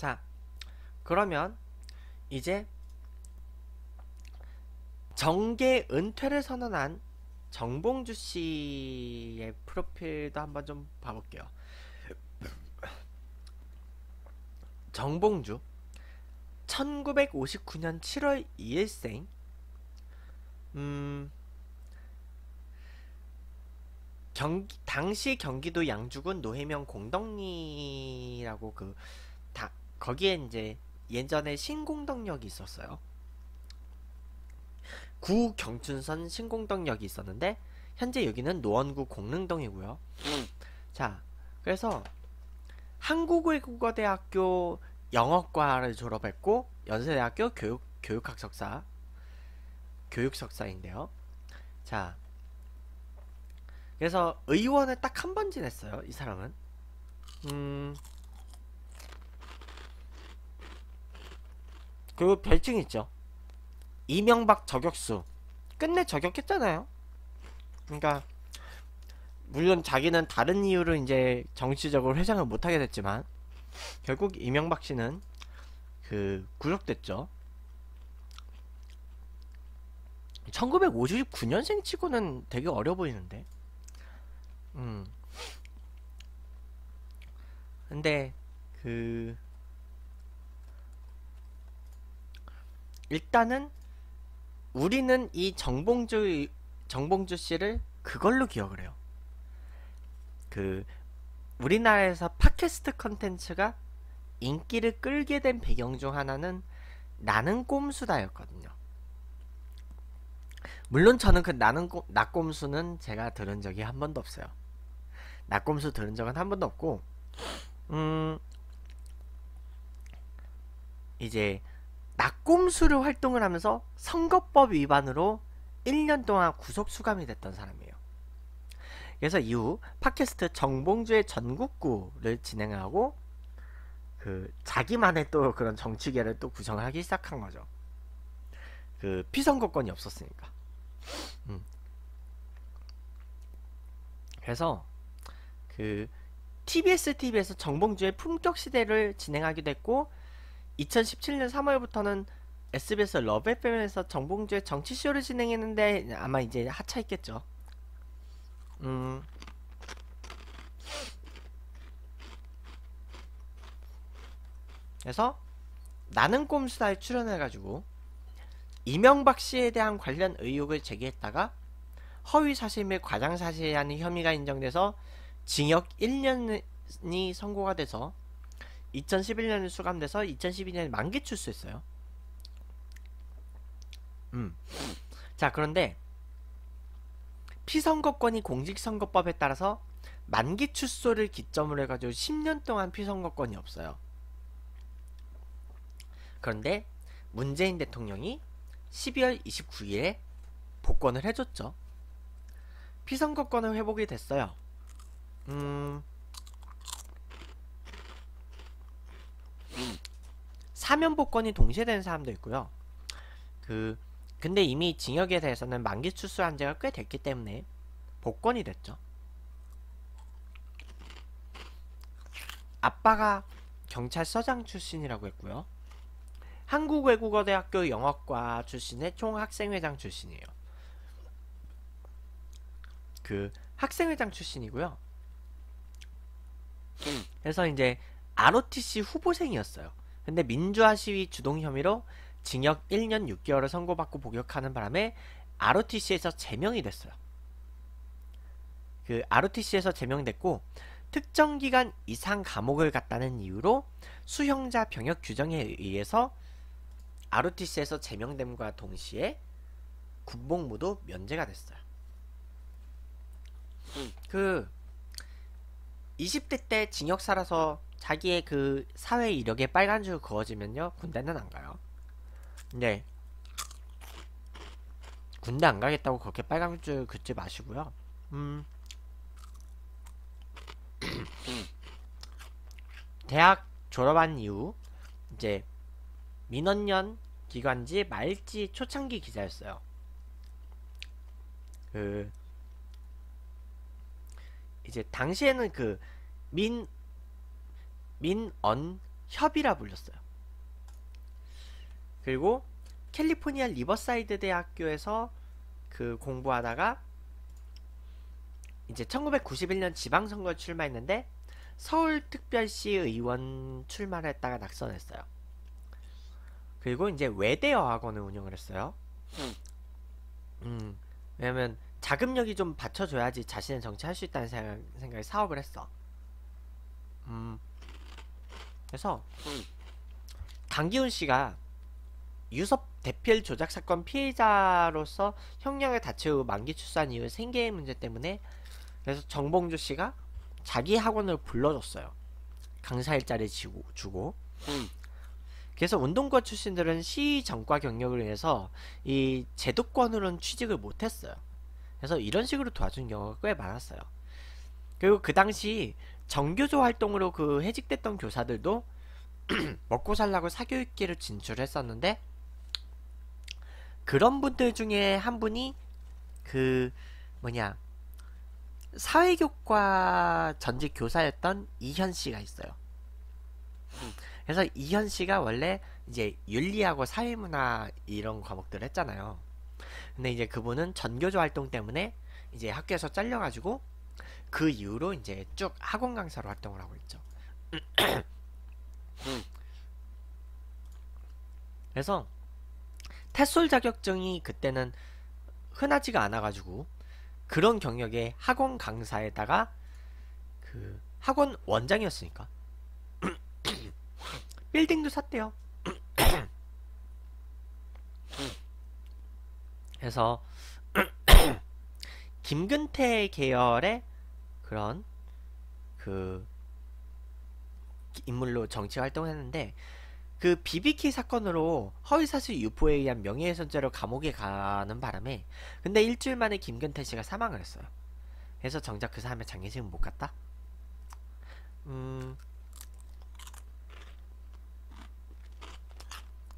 자, 그러면 이제 정계 은퇴를 선언한 정봉주 씨의 프로필도 한번 좀 봐볼게요. 정봉주 1959년 7월 2일생 음 경기, 당시 경기도 양주군 노회명 공덕리라고 그 거기에 이제 예전에 신공덕역이 있었어요. 구 경춘선 신공덕역이 있었는데 현재 여기는 노원구 공릉동이고요. 자, 그래서 한국외국어대학교 영어과를 졸업했고 연세대학교 교육 교육학 석사 교육 석사인데요. 자, 그래서 의원을 딱 한 번 지냈어요. 이 사람은 음. 그 별증 있죠. 이명박 저격수. 끝내 저격했잖아요. 그러니까 물론 자기는 다른 이유로 이제 정치적으로 회상을 못하게 됐지만 결국 이명박 씨는 그 구속됐죠. 1959년생 치고는 되게 어려 보이는데. 음. 근데 그 일단은 우리는 이 정봉주 정봉주 씨를 그걸로 기억을 해요. 그 우리나라에서 팟캐스트 컨텐츠가 인기를 끌게 된 배경 중 하나는 나는 꼼수다였거든요. 물론 저는 그 나는 꼬, 나 꼼수는 제가 들은 적이 한 번도 없어요. 나 꼼수 들은 적은 한 번도 없고, 음 이제 낙꼼수를 활동을 하면서 선거법 위반으로 1년 동안 구속 수감이 됐던 사람이에요. 그래서 이후 팟캐스트 정봉주의 전국구를 진행하고 그 자기만의 또 그런 정치계를 또 구성하기 시작한 거죠. 그 피선거권이 없었으니까. 음. 그래서 그 TBS TV에서 정봉주의 품격 시대를 진행하기도 했고 2017년 3월부터는 SBS 러브 FM에서 정봉주의 정치쇼를 진행했는데 아마 이제 하차했겠죠. 음. 그래서 나는 꼼수다에 출연해가지고 이명박 씨에 대한 관련 의혹을 제기했다가 허위 사실 및 과장 사실이라는 혐의가 인정돼서 징역 1년이 선고가 돼서 2011년에 수감돼서 2012년에 만기 출소했어요. 음. 자, 그런데 피선거권이 공직선거법에 따라서 만기 출소를 기점으로 해가지고 10년 동안 피선거권이 없어요. 그런데 문재인 대통령이 12월 29일에 복권을 해줬죠. 피선거권은 회복이 됐어요. 음, 사면 복권이 동시에되는 사람도 있고요. 그 근데 이미 징역에 대해서는 만기 출소 한지가 꽤 됐기 때문에 복권이 됐죠. 아빠가 경찰서장 출신이라고 했고요. 한국외국어대학교 영어과 출신의 총학생회장 출신이에요. 그 학생회장 출신이고요. 그래서 이제 ROTC 후보생이었어요. 근데 민주화 시위 주동 혐의로 징역 1년 6개월을 선고받고 복역하는 바람에 ROTC에서 제명이 됐어요. 그 ROTC에서 제명됐고 특정 기간 이상 감옥을 갔다는 이유로 수형자 병역 규정에 의해서 ROTC에서 제명됨과 동시에 군복무도 면제가 됐어요. 음. 그 20대 때 징역 살아서 자기의 그 사회 이력에 빨간 줄 그어지면요 군대는 안 가요. 네. 군대 안 가겠다고 그렇게 빨간 줄 긋지 마시고요. 음. 대학 졸업한 이후 이제 민원년 기관지 말지 초창기 기자였어요. 그 이제 당시에는 그민 민언협이라 불렸어요. 그리고 캘리포니아 리버사이드 대학교에서 그 공부하다가 이제 1991년 지방선거에 출마했는데 서울특별시 의원 출마를 했다가 낙선했어요. 그리고 이제 외대어학원을 운영을 했어요. 음. 음, 왜냐면 자금력이 좀 받쳐줘야지 자신의 정치할 수 있다는 생각, 생각에 사업을 했어. 음, 그래서 강기훈 씨가 유섭 대필 조작 사건 피해자로서 형량을 다채우 고 만기 출산 이후 생계 문제 때문에 그래서 정봉주 씨가 자기 학원을 불러줬어요. 강사 일자리 지고, 주고. 그래서 운동권 출신들은 시 전과 경력을 위해서 이 제도권으로는 취직을 못했어요. 그래서 이런 식으로 도와준 경우가 꽤 많았어요. 그리고 그 당시 정교조 활동으로 그 해직됐던 교사들도 먹고 살라고 사교육계를 진출했었는데 그런 분들 중에 한 분이 그 뭐냐 사회교과 전직 교사였던 이현 씨가 있어요. 그래서 이현 씨가 원래 이제 윤리하고 사회문화 이런 과목들을 했잖아요. 근데 이제 그분은 전교조 활동 때문에 이제 학교에서 잘려가지고 그 이후로 이제 쭉 학원 강사로 활동을 하고 있죠. 그래서 테솔 자격증이 그때는 흔하지가 않아가지고 그런 경력의 학원 강사에다가 그 학원 원장이었으니까 빌딩도 샀대요. 그래서 김근태 계열의 그런 그 인물로 정치 활동했는데 그 BBK 사건으로 허위사실 유포에 의한 명예훼손죄로 감옥에 가는 바람에 근데 일주일 만에 김근태 씨가 사망을 했어요. 그래서 정작 그 사람의 장례식은 못 갔다? 음...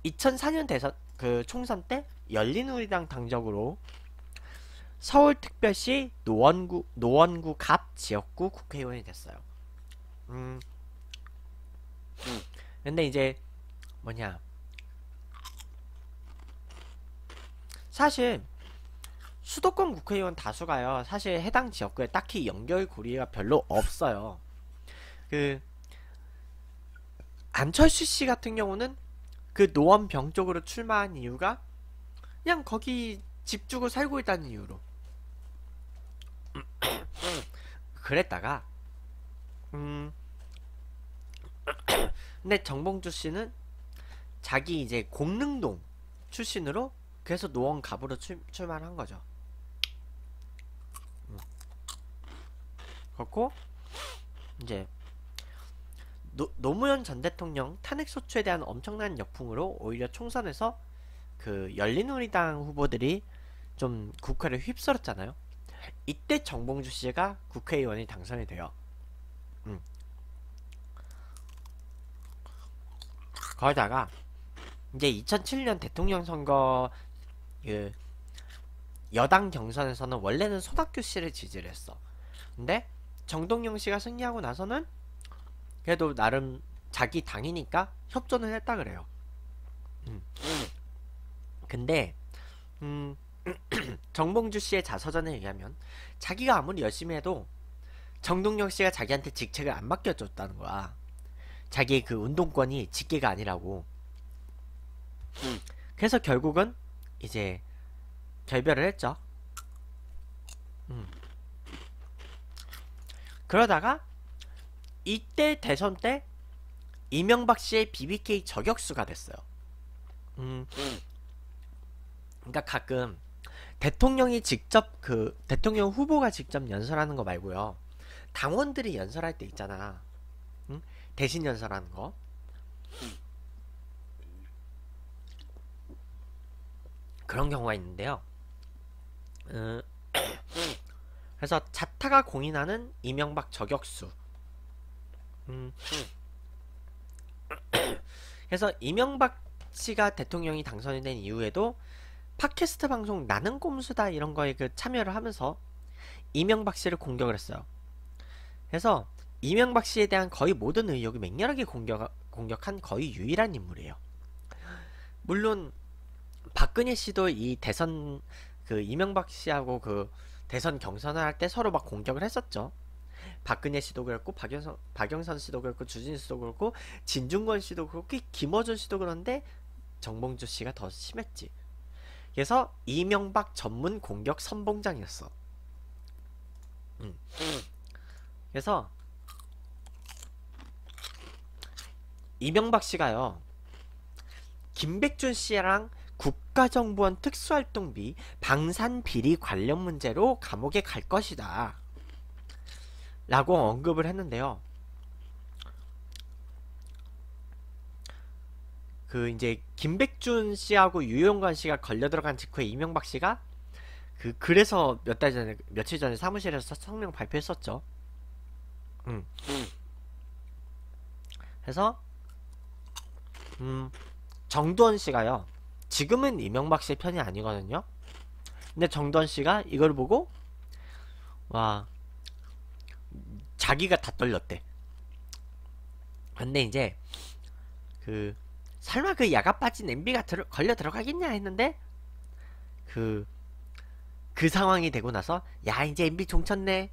2004년 대선 그 총선 때 열린우리당 당적으로 서울특별시 노원구 노원구 갑 지역구 국회의원이 됐어요. 음. 근데 이제 뭐냐 사실 수도권 국회의원 다수가요 사실 해당 지역구에 딱히 연결고리가 별로 없어요 그 안철수 씨 같은 경우는 그 노원병 쪽으로 출마한 이유가 그냥 거기 집 주고 살고 있다는 이유로 그랬다가 음 근데 정봉주 씨는 자기 이제 공릉동 출신으로 그래 노원 갑으로 출, 출마한 거죠. 음. 그렇고 이제 노, 노무현 전 대통령 탄핵 소추에 대한 엄청난 역풍으로 오히려 총선에서 그 열린우리당 후보들이 좀 국회를 휩쓸었잖아요. 이때 정봉주 씨가 국회의원이 당선이 돼요. 음. 거기다가 이제 2007년 대통령 선거 그 여당 경선에서는 원래는 손학규 씨를 지지를 했어. 근데 정동영 씨가 승리하고 나서는 그래도 나름 자기 당이니까 협조는 했다 그래요. 음. 근데 음 정봉주 씨의 자서전에 의하면 자기가 아무리 열심히 해도 정동영 씨가 자기한테 직책을 안 맡겨줬다는 거야. 자기의 그 운동권이 직계가 아니라고. 그래서 결국은 이제 결별을 했죠. 음. 그러다가 이때 대선 때 이명박 씨의 BBK 저격수가 됐어요. 음. 그러니까 가끔 대통령이 직접 그 대통령 후보가 직접 연설하는 거 말고요. 당원들이 연설할 때 있잖아. 응? 대신 연설하는 거. 그런 경우가 있는데요. 음, 그래서 자타가 공인하는 이명박 저격수. 음, 그래서 이명박 씨가 대통령이 당선이 된 이후에도 팟캐스트 방송 나는 꼼수다 이런 거에 그 참여를 하면서 이명박 씨를 공격을 했어요. 그래서 이명박 씨에 대한 거의 모든 의혹이 맹렬하게 공격, 공격한 거의 유일한 인물이에요. 물론 박근혜 씨도 이 대선 그 이명박 씨하고 그 대선 경선을 할 때 서로 막 공격을 했었죠. 박근혜 씨도 그랬고 박영선, 박영선 씨도 그랬고 주진 씨도 그렇고 진중권 씨도 그렇고 김어준 씨도 그런데 정봉주 씨가 더 심했지. 그래서 이명박 전문 공격 선봉장이었어. 음. 그래서 이명박 씨가요. 김백준 씨랑 국가정보원 특수활동비 방산비리 관련 문제로 감옥에 갈 것이다. 라고 언급을 했는데요. 그 이제 김백준 씨하고 유용관 씨가 걸려 들어간 직후에 이명박 씨가 그 그래서 몇 달 전에 며칠 전에 사무실에서 성명 발표했었죠. 음. 그래서음 정두원 씨가요. 지금은 이명박 씨의 편이 아니거든요. 근데 정두원 씨가 이걸 보고 와 자기가 다 떨렸대. 근데 이제 그 설마 그 야가 빠진 m 비가 들어, 걸려 들어가겠냐 했는데 그그 그 상황이 되고 나서 야 이제 m 비 종쳤네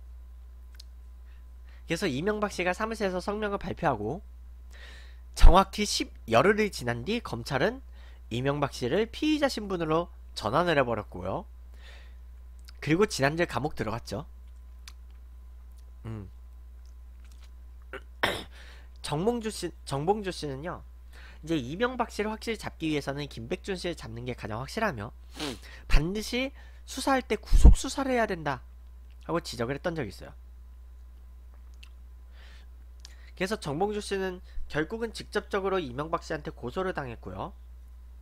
그래서 이명박 씨가 사무실에서 성명을 발표하고 정확히 10 열흘이 지난 뒤 검찰은 이명박 씨를 피의자 신분으로 전환을 해버렸고요. 그리고 지난주에 감옥 들어갔죠. 음. 정봉주 씨, 정봉주 씨는요. 이제 이명박 씨를 확실히 잡기 위해서는 김백준 씨를 잡는 게 가장 확실하며 음. 반드시 수사할 때 구속 수사를 해야 된다 하고 지적을 했던 적이 있어요. 그래서 정봉주 씨는 결국은 직접적으로 이명박 씨한테 고소를 당했고요.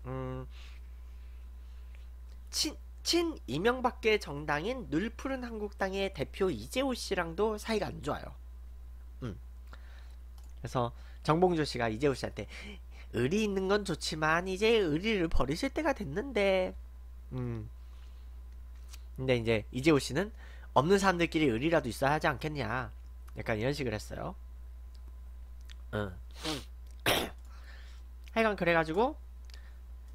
음, 친, 친 이명박계 정당인 늘푸른 한국당의 대표 이재호 씨랑도 사이가 안 좋아요. 음. 그래서 정봉주 씨가 이재호 씨한테 의리 있는 건 좋지만 이제 의리를 버리실 때가 됐는데 음 근데 이제 이재호 씨는 없는 사람들끼리 의리라도 있어야 하지 않겠냐 약간 이런 식으로 했어요 응 하여간 그래가지고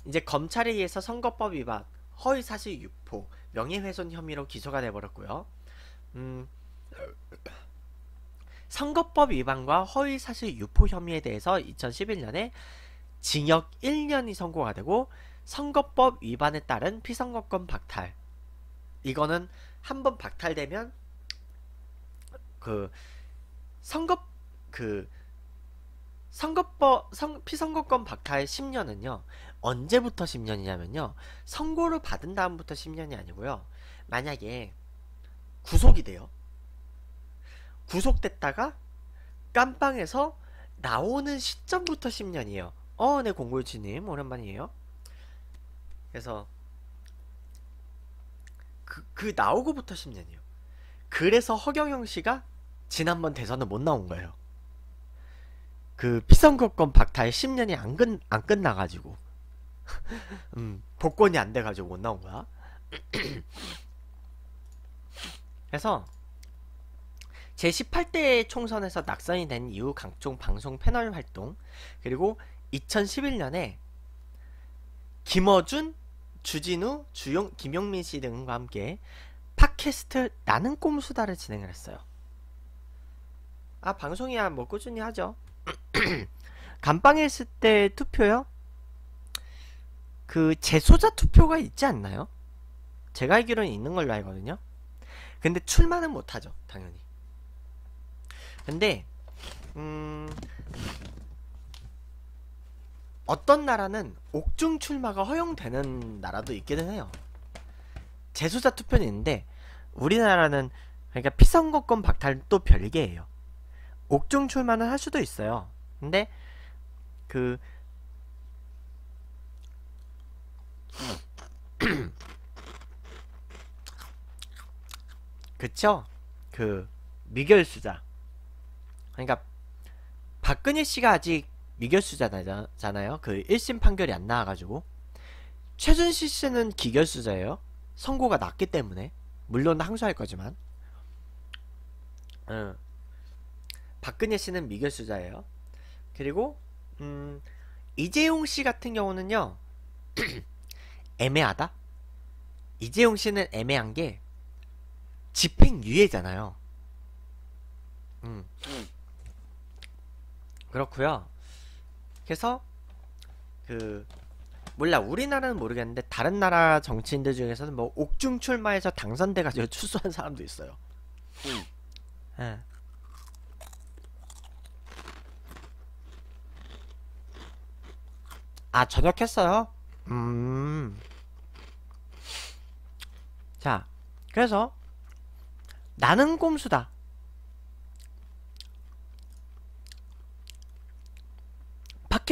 이제 검찰에 의해서 선거법 위반 허위사실 유포 명예훼손 혐의로 기소가 돼버렸고요 음 선거법 위반과 허위사실 유포 혐의에 대해서 2011년에 징역 1년이 선고가 되고 선거법 위반에 따른 피선거권 박탈. 이거는 한번 박탈되면 그 선거 그 선거법 선, 피선거권 박탈 10년은요 언제부터 10년이냐면요 선고를 받은 다음부터 10년이 아니고요 만약에 구속이 돼요 구속됐다가 깜빵에서 나오는 시점부터 10년이에요 어, 네, 공골치님. 오랜만이에요. 그래서, 그, 그 나오고부터 10년이요. 그래서 허경영 씨가 지난번 대선은 못 나온 거예요. 그 피선거권 박탈 10년이 안, 끝, 안 끝나가지고. 음, 복권이 안 돼가지고 못 나온 거야. 그래서, 제18대 총선에서 낙선이 된 이후 각종 방송 패널 활동, 그리고 2011년에 김어준, 주진우, 주용, 김용민 씨 등과 함께 팟캐스트 나는 꼼수다를 진행을 했어요. 아 방송이야 뭐 꾸준히 하죠. 감방에 을때 투표요? 그 재소자 투표가 있지 않나요? 제가 알기로는 있는 걸로 알거든요. 근데 출마는 못하죠 당연히. 근데 음 어떤 나라는 옥중 출마가 허용되는 나라도 있기는 해요. 재수자 투표는 있는데 우리나라는 그러니까 피선거권 박탈은 별개예요. 옥중 출마는 할 수도 있어요. 근데 그 그쵸? 그 미결수자. 그러니까 박근혜 씨가 아직 미결수자잖아요. 그 1심 판결이 안 나와가지고. 최준실 씨는 기결수자예요. 선고가 났기 때문에. 물론 항소할 거지만. 응. 어. 박근혜 씨는 미결수자예요. 그리고, 음, 이재용 씨 같은 경우는요. 애매하다? 이재용 씨는 애매한 게 집행유예잖아요. 음. 음. 그렇구요 그래서 그 몰라 우리나라는 모르겠는데 다른 나라 정치인들 중에서는 뭐 옥중 출마해서 당선돼가지고 출소한 사람도 있어요. 음. 예. 아저역했어요 음. 자 그래서 나는 꼼수다.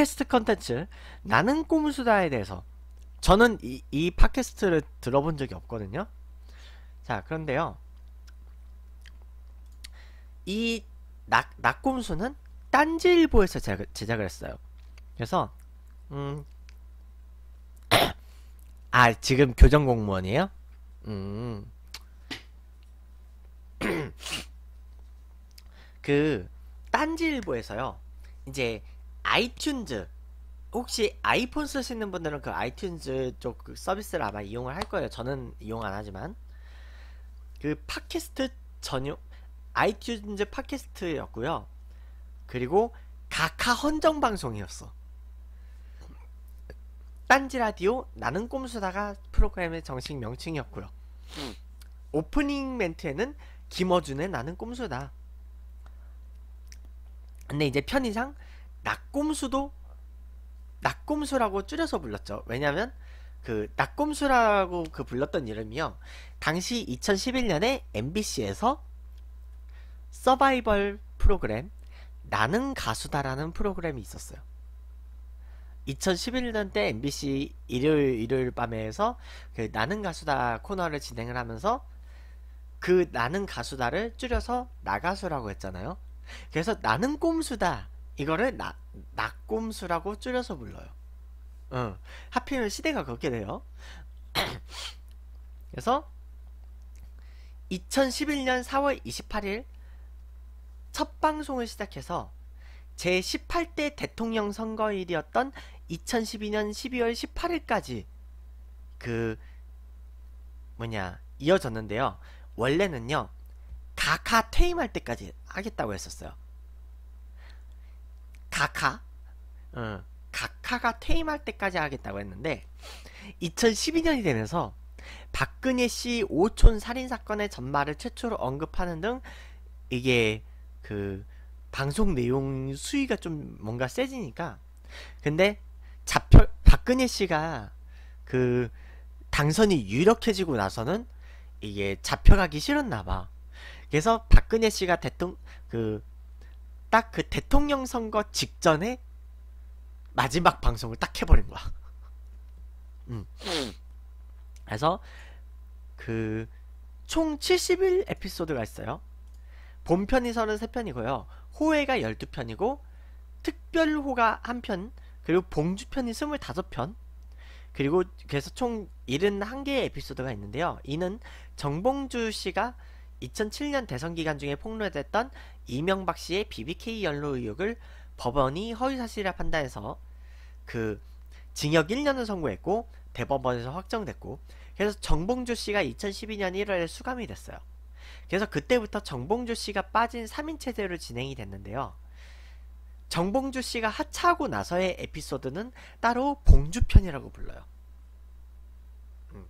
팟캐스트 컨텐츠 나는 꼼수다에 대해서 저는 이, 이 팟캐스트를 들어본 적이 없거든요. 자, 그런데요. 이 낙, 낙꼼수는 딴지일보에서 제작, 제작을 했어요. 그래서, 음, 아, 지금 교정 공무원이에요? 음. 그, 딴지일보에서요, 이제 아이튠즈 혹시 아이폰 쓰시는 분들은 그 아이튠즈 쪽 그 서비스를 아마 이용을 할 거예요. 저는 이용 안 하지만 그 팟캐스트 전용 아이튠즈 팟캐스트였고요. 그리고 가카 헌정 방송이었어. 딴지 라디오 나는 꼼수다가 프로그램의 정식 명칭이었고요. 음. 오프닝 멘트에는 김어준의 나는 꼼수다. 근데 이제 편의상 낙곰수도 낙곰수라고 줄여서 불렀죠. 왜냐면 그 낙곰수라고 그 불렀던 이름이요. 당시 2011년에 MBC에서 서바이벌 프로그램 나는 가수다라는 프로그램이 있었어요. 2011년 때 MBC 일요일 일요일 밤에서 그 나는 가수다 코너를 진행을 하면서 그 나는 가수다를 줄여서 나가수라고 했잖아요. 그래서 나는 꼼수다 이거를 나, 낙곰수라고 줄여서 불러요. 어, 하필 시대가 그렇게 돼요. 그래서 2011년 4월 28일 첫 방송을 시작해서 제18대 대통령 선거일이었던 2012년 12월 18일까지 그 뭐냐 이어졌는데요. 원래는요. 가카 퇴임할 때까지 하겠다고 했었어요. 가카 어, 가카가 퇴임할 때까지 하겠다고 했는데 2012년이 되면서 박근혜 씨 오촌 살인 사건의 전말을 최초로 언급하는 등 이게 그 방송 내용 수위가 좀 뭔가 세지니까 근데 자표 박근혜 씨가 그 당선이 유력해지고 나서는 이게 잡혀가기 싫었나 봐. 그래서 박근혜 씨가 대통령 그 딱그 대통령 선거 직전에 마지막 방송을 딱 해버린 거야. 음. 그래서 그 총71 에피소드가 있어요. 본편이 33편이고요. 호회가 12편이고 특별호가 1편 그리고 봉주편이 25편 그리고 그래서 총 71개의 에피소드가 있는데요. 이는 정봉주 씨가 2007년 대선 기간 중에 폭로됐던 이명박 씨의 BBK 연로 의혹을 법원이 허위사실이라 판단해서 그 징역 1년을 선고했고 대법원에서 확정됐고 그래서 정봉주 씨가 2012년 1월에 수감이 됐어요. 그래서 그때부터 정봉주 씨가 빠진 3인 체제로 진행이 됐는데요. 정봉주 씨가 하차하고 나서의 에피소드는 따로 봉주편이라고 불러요. 음.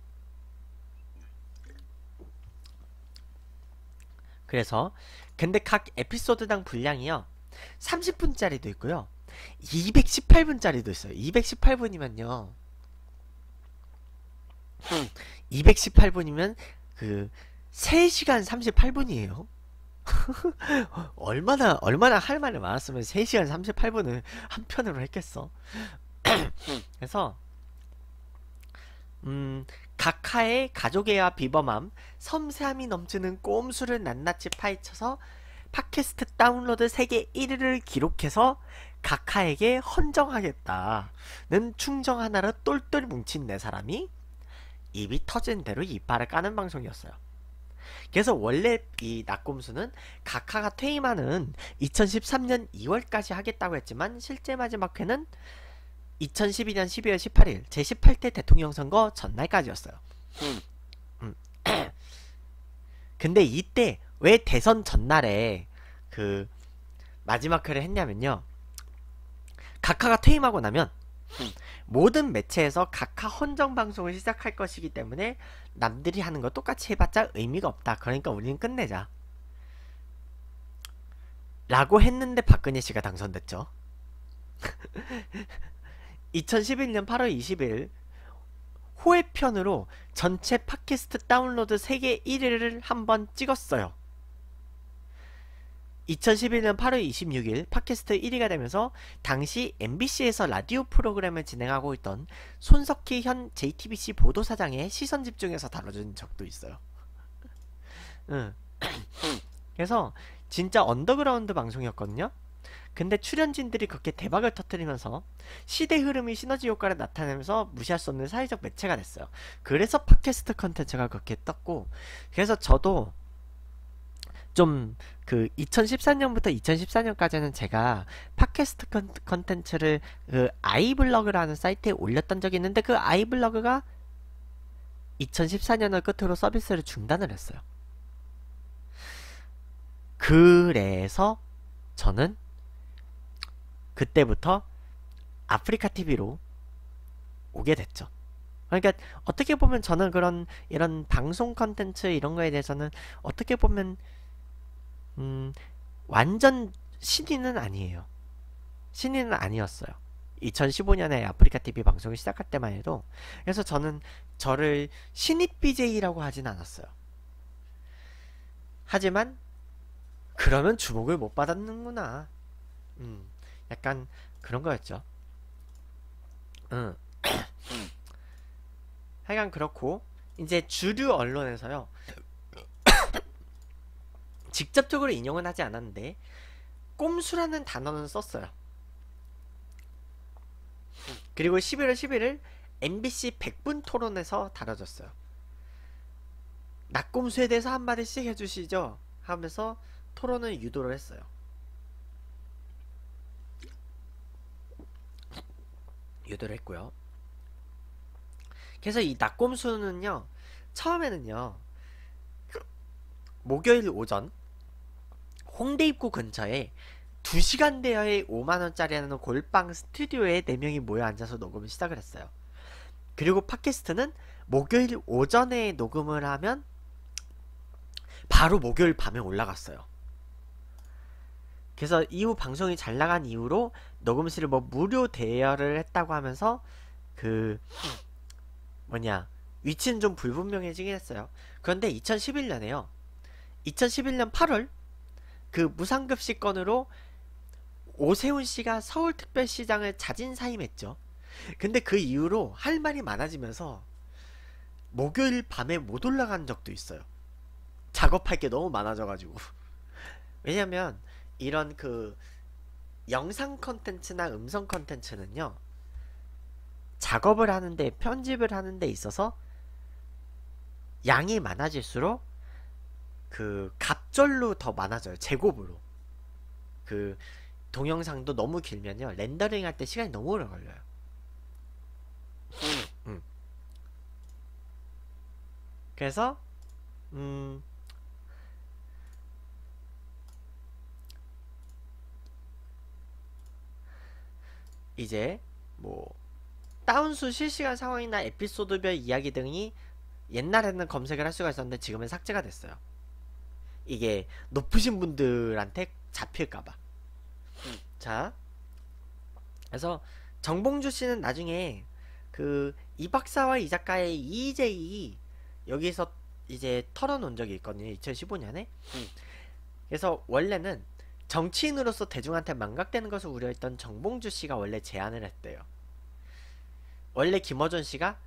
그래서 근데 각 에피소드당 분량이요. 30분짜리도 있고요. 218분짜리도 있어요. 218분이면요. 218분이면 그 3시간 38분이에요. 얼마나 얼마나 할 말이 많았으면 3시간 38분을 한 편으로 했겠어. 그래서 음 각하의 가족애와 비범함, 섬세함이 넘치는 꼼수를 낱낱이 파헤쳐서 팟캐스트 다운로드 세계 1위를 기록해서 각하에게 헌정하겠다는 충정 하나로 똘똘 뭉친 네 사람이 입이 터진 대로 이빨을 까는 방송이었어요. 그래서 원래 이 낙곰수는 각하가 퇴임하는 2013년 2월까지 하겠다고 했지만 실제 마지막 회는 2012년 12월 18일 제18대 대통령 선거 전날까지였어요. 음. 음. 근데 이때 왜 대선 전날에 그 마지막 회를 했냐면요. 각하가 퇴임하고 나면 음. 모든 매체에서 각하 헌정 방송을 시작할 것이기 때문에 남들이 하는 거 똑같이 해봤자 의미가 없다. 그러니까 우리는 끝내자. 라고 했는데 박근혜 씨가 당선됐죠. 2011년 8월 20일 호혜편으로 전체 팟캐스트 다운로드 세계 1위를 한번 찍었어요. 2011년 8월 26일 팟캐스트 1위가 되면서 당시 MBC에서 라디오 프로그램을 진행하고 있던 손석희 현 JTBC 보도사장의 시선 집중에서 다뤄준 적도 있어요. 응. 그래서 진짜 언더그라운드 방송이었거든요. 근데 출연진들이 그렇게 대박을 터뜨리면서 시대 흐름이 시너지 효과를 나타내면서 무시할 수 없는 사회적 매체가 됐어요. 그래서 팟캐스트 컨텐츠가 그렇게 떴고 그래서 저도 좀 그2 0 1 4년부터 2014년까지는 제가 팟캐스트 컨텐츠를 그 아이블로그라는 사이트에 올렸던 적이 있는데 그 아이블로그가 2014년을 끝으로 서비스를 중단을 했어요. 그래서 저는 그때부터 아프리카 TV로 오게 됐죠. 그러니까 어떻게 보면 저는 그런 이런 방송 컨텐츠 이런 거에 대해서는 어떻게 보면 음 완전 신인은 아니에요. 신인은 아니었어요. 2015년에 아프리카 TV 방송을 시작할 때만 해도 그래서 저는 저를 신입 BJ라고 하진 않았어요. 하지만 그러면 주목을 못 받았는구나. 음. 약간 그런 거였죠. 응. 음. 하여간 그렇고 이제 주류 언론에서요. 직접적으로 인용은 하지 않았는데 꼼수라는 단어는 썼어요. 그리고 11월 11일 MBC 100분 토론에서 다뤄졌어요. 낙꼼수에 대해서 한마디씩 해주시죠 하면서 토론을 유도를 했어요. 유도를 했고요. 그래서 이 낙곰수는요, 처음에는요, 목요일 오전, 홍대 입구 근처에 2시간 대여의 5만원짜리 하는 골방 스튜디오에 4명이 모여 앉아서 녹음을 시작을 했어요. 그리고 팟캐스트는 목요일 오전에 녹음을 하면 바로 목요일 밤에 올라갔어요. 그래서 이후 방송이 잘 나간 이후로 녹음실을 뭐 무료 대여를 했다고 하면서 그 뭐냐 위치는 좀 불분명해지긴 했어요. 그런데 2011년에요. 2011년 8월 그 무상급식 건으로 오세훈 씨가 서울특별시장을 자진 사임했죠. 근데 그 이후로 할 말이 많아지면서 목요일 밤에 못 올라간 적도 있어요. 작업할 게 너무 많아져가지고. 왜냐면 이런 그 영상 컨텐츠나 음성 컨텐츠는요 작업을 하는데 편집을 하는데 있어서 양이 많아질수록 그 갑절로 더 많아져요 제곱으로 그 동영상도 너무 길면요 렌더링 할 때 시간이 너무 오래 걸려요 음. 음. 그래서 음 이제 뭐 다운수 실시간 상황이나 에피소드별 이야기 등이 옛날에는 검색을 할 수가 있었는데 지금은 삭제가 됐어요. 이게 높으신 분들한테 잡힐까봐. 음. 자, 그래서 정봉주 씨는 나중에 그 이 박사와 이 작가의 EJ 여기서 이제 털어놓은 적이 있거든요. 2015년에. 음. 그래서 원래는 정치인으로서 대중한테 망각되는 것을 우려했던 정봉주 씨가 원래 제안을 했대요. 원래 김어준 씨가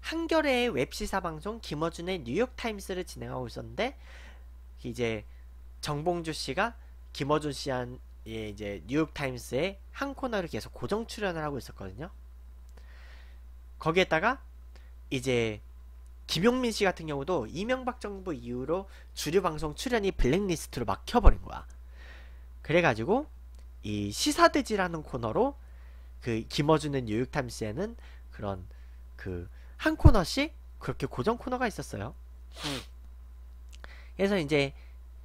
한겨레의 웹시사 방송 김어준의 뉴욕타임스를 진행하고 있었는데 이제 정봉주 씨가 김어준 씨한 이제 뉴욕타임스에한 코너를 계속 고정 출연을 하고 있었거든요. 거기에다가 이제 김용민 씨 같은 경우도 이명박 정부 이후로 주류 방송 출연이 블랙리스트로 막혀버린 거야. 그래가지고 이 시사대지라는 코너로 그김어준은 뉴욕 탐스에는 그런 그 한 코너씩 그렇게 고정 코너가 있었어요. 음. 그래서 이제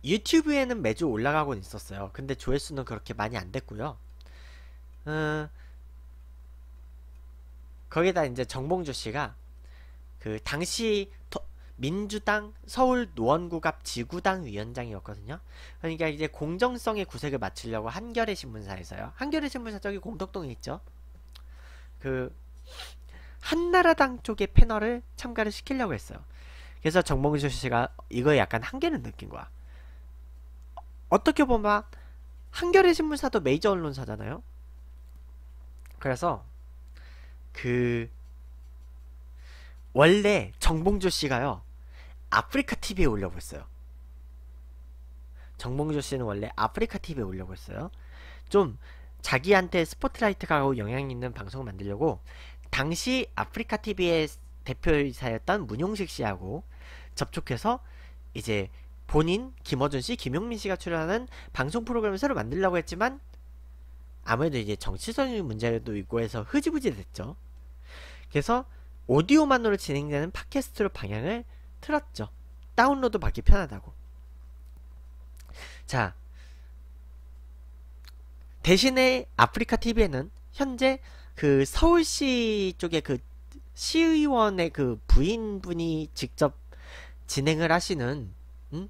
유튜브에는 매주 올라가고 있었어요. 근데 조회수는 그렇게 많이 안 됐고요. 어, 거기다 이제 정봉주 씨가 그 당시 민주당 서울 노원구갑 지구당 위원장이었거든요. 그러니까 이제 공정성의 구색을 맞추려고 한겨레 신문사에서요. 한겨레 신문사 저기 공덕동에 있죠. 그 한나라당 쪽의 패널을 참가를 시키려고 했어요. 그래서 정몽주 씨가 이거 약간 한계는 느낀 거야. 어떻게 보면 한겨레 신문사도 메이저 언론사잖아요. 그래서 그 원래 정봉주 씨가요 아프리카 TV에 올려고 했어요. 정봉주 씨는 원래 아프리카 TV에 올려고 했어요. 좀 자기한테 스포트라이트가 고 영향 있는 방송을 만들려고 당시 아프리카 TV의 대표이사였던 문용식 씨하고 접촉해서 이제 본인, 김어준 씨, 김용민 씨가 출연하는 방송 프로그램을 새로 만들려고 했지만 아무래도 이제 정치적인 문제도 있고 해서 흐지부지 됐죠. 그래서 오디오만으로 진행되는 팟캐스트로 방향을 틀었죠. 다운로드 받기 편하다고. 자, 대신에 아프리카 TV에는 현재 그 서울시 쪽에 그 시의원의 그 부인분이 직접 진행을 하시는 음?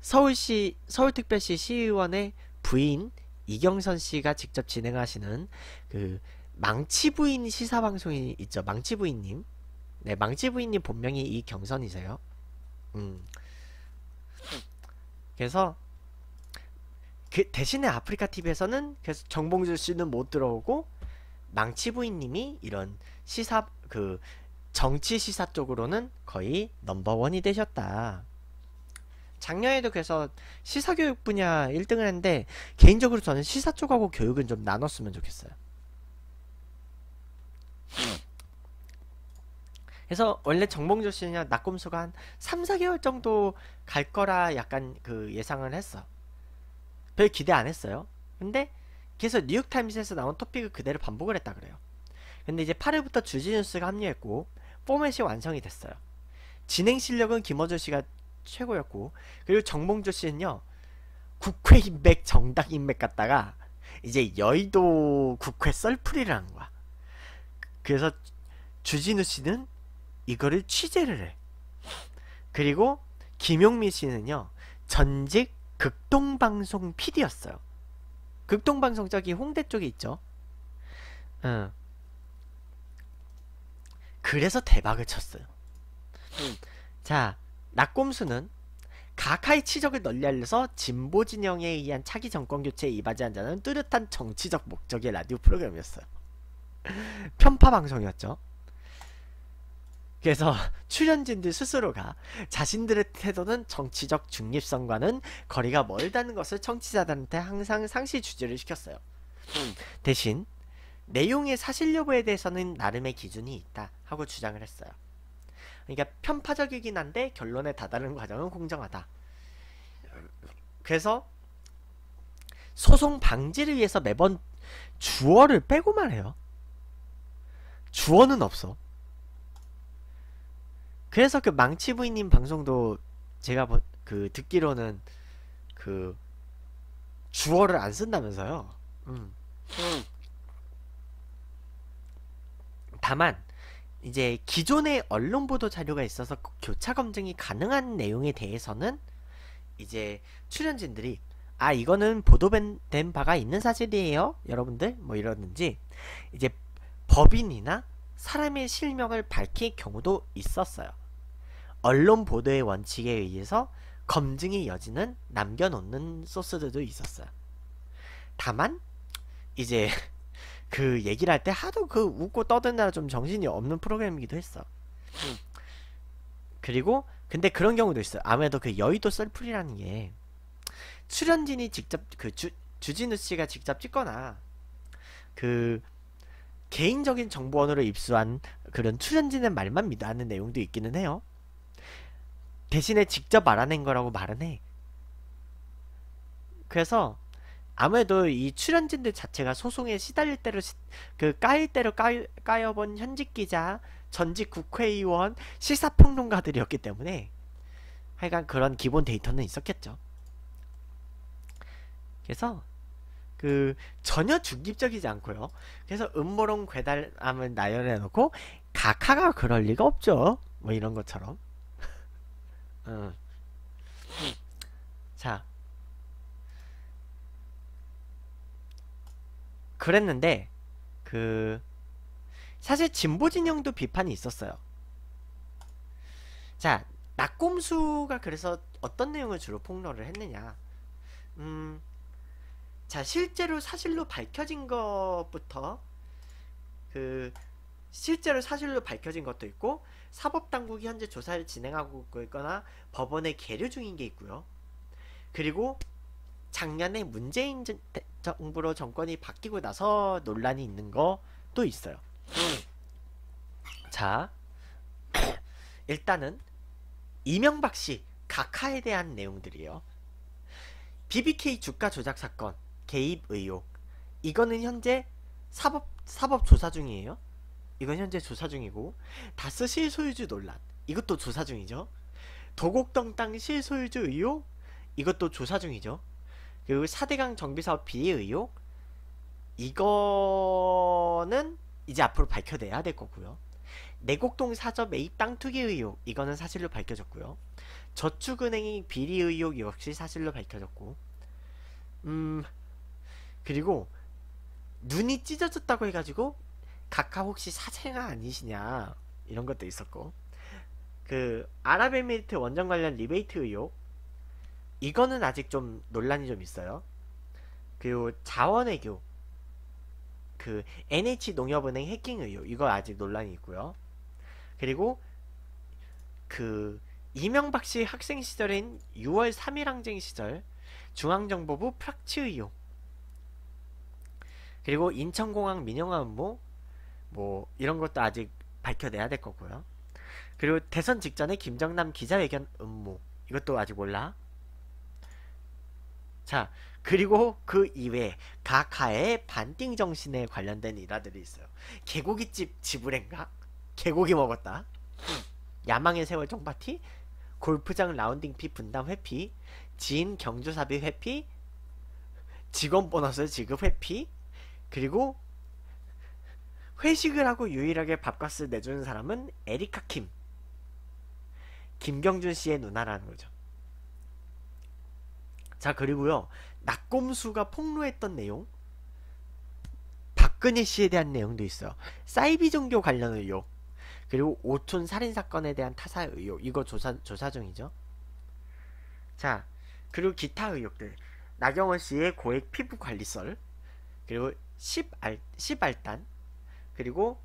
서울시 서울특별시 시의원의 부인 이경선 씨가 직접 진행하시는 그 망치부인 시사방송이 있죠. 망치부인님. 네, 망치부인님 본명이 이 경선이세요. 음. 그래서 그 대신에 아프리카 TV에서는 그래서 정봉주 씨는 못 들어오고 망치부인님이 이런 시사 그 정치 시사 쪽으로는 거의 넘버원이 되셨다. 작년에도 그래서 시사교육 분야 1등을 했는데 개인적으로 저는 시사 쪽하고 교육은 좀 나눴으면 좋겠어요. 그래서 원래 정봉주 씨는 낙검수가 한 3, 4개월 정도 갈 거라 약간 그 예상을 했어. 별 기대 안 했어요. 근데 계속 뉴욕타임스에서 나온 토픽을 그대로 반복을 했다 그래요. 근데 이제 8회부터 주지뉴스가 합류했고 포맷이 완성이 됐어요. 진행 실력은 김어준 씨가 최고였고 그리고 정봉주 씨는요. 국회 인맥, 정당 인맥 갔다가 이제 여의도 국회 썰풀이를 한 거야. 그래서 주진우 씨는 이거를 취재를 해. 그리고 김용미 씨는요. 전직 극동방송 PD였어요. 극동방송 저기 홍대 쪽에 있죠. 응. 어. 그래서 대박을 쳤어요. 음. 자, 낙곰수는 가카의 치적을 널리 알려서 진보 진영에 의한 차기 정권 교체에 이바지한다는 뚜렷한 정치적 목적의 라디오 프로그램이었어요. 편파 방송이었죠. 그래서 출연진들 스스로가 자신들의 태도는 정치적 중립성과는 거리가 멀다는 것을 청취자들한테 항상 상시 주제를 시켰어요. 음. 대신 내용의 사실 여부에 대해서는 나름의 기준이 있다 하고 주장을 했어요. 그러니까 편파적이긴 한데 결론에 다다른 과정은 공정하다. 그래서 소송 방지를 위해서 매번 주어를 빼고만 해요. 주어는 없어. 그래서 그 망치 부인님 방송도 제가 그 듣기로는 그 주어를 안 쓴다면서요. 음. 다만 이제 기존의 언론 보도 자료가 있어서 그 교차 검증이 가능한 내용에 대해서는 이제 출연진들이 아 이거는 보도된 바가 있는 사실이에요 여러분들 뭐 이러는지 이제 법인이나 사람의 실명을 밝힐 경우도 있었어요 언론 보도의 원칙에 의해서 검증의 여지는 남겨놓는 소스들도 있었어요. 다만 이제 그 얘기를 할 때 하도 그 웃고 떠드나라좀 정신이 없는 프로그램이기도 했어. 음. 그리고 근데 그런 경우도 있어요. 아무래도 그 여의도 셀프리라는게 출연진이 직접 그 주, 주진우 씨가 직접 찍거나 그 개인적인 정보원으로 입수한 그런 출연진의 말만 믿어하는 내용도 있기는 해요. 대신에 직접 알아낸 거라고 말은 해. 그래서 아무래도 이 출연진들 자체가 소송에 시달릴 대로 시, 그 까일 대로 까 까여본 현직 기자, 전직 국회의원, 시사평론가들이었기 때문에 하여간 그런 기본 데이터는 있었겠죠. 그래서 그 전혀 중립적이지 않고요. 그래서 음모론 괴담을 나열해놓고 각하가 그럴 리가 없죠. 뭐 이런 것처럼. 자 그랬는데 그 사실 진보 진영도 비판이 있었어요. 자 낙곰수가 그래서 어떤 내용을 주로 폭로를 했느냐. 음, 자 실제로 사실로 밝혀진 것부터 그 실제로 사실로 밝혀진 것도 있고 사법당국이 현재 조사를 진행하고 있거나 법원에 계류 중인 게 있고요. 그리고 작년에 문재인 정부로 정권이 바뀌고 나서 논란이 있는 것도 있어요. 자, 일단은 이명박 씨 각하에 대한 내용들이에요. BBK 주가 조작 사건, 개입 의혹. 이거는 현재 사법 사법 조사 중이에요. 이건 현재 조사 중이고 다스 실소유주 논란 이것도 조사 중이죠 도곡동 땅 실소유주 의혹 이것도 조사 중이죠 그리고 4대강 정비사업 비리 의혹 이거는 이제 앞으로 밝혀내야 될 거고요 내곡동 사저 매입 땅 투기 의혹 이거는 사실로 밝혀졌고요 저축은행이 비리 의혹 역시 사실로 밝혀졌고 음 그리고 눈이 찢어졌다고 해가지고 각하 혹시 사제가 아니시냐 이런 것도 있었고 그 아랍에미리트 원전 관련 리베이트 의혹 이거는 아직 좀 논란이 좀 있어요. 그리고 자원외교 그 NH농협은행 해킹 의혹 이거 아직 논란이 있고요. 그리고 그 이명박 씨 학생 시절인 6월 3일 항쟁 시절 중앙정보부 프락치 의혹 그리고 인천공항 민영화 음모 뭐 이런 것도 아직 밝혀내야 될 거고요. 그리고 대선 직전에 김정남 기자회견 음모 이것도 아직 몰라. 자 그리고 그 이외에 각 하의 반띵 정신에 관련된 일화들이 있어요. 개고기집 지불행각 개고기 먹었다. 야망의 세월 총파티 골프장 라운딩 피 분담 회피 지인 경조사비 회피 직원 보너스 지급 회피 그리고 회식을 하고 유일하게 밥값을 내주는 사람은 에리카 킴. 김경준 씨의 누나라는 거죠. 자, 그리고요. 낙곰수가 폭로했던 내용. 박근혜 씨에 대한 내용도 있어요. 사이비 종교 관련 의혹. 그리고 오촌 살인 사건에 대한 타사 의혹. 이거 조사 조사 중이죠. 자, 그리고 기타 의혹들. 나경원 씨의 고액 피부 관리설. 그리고 10알, 10알단 그리고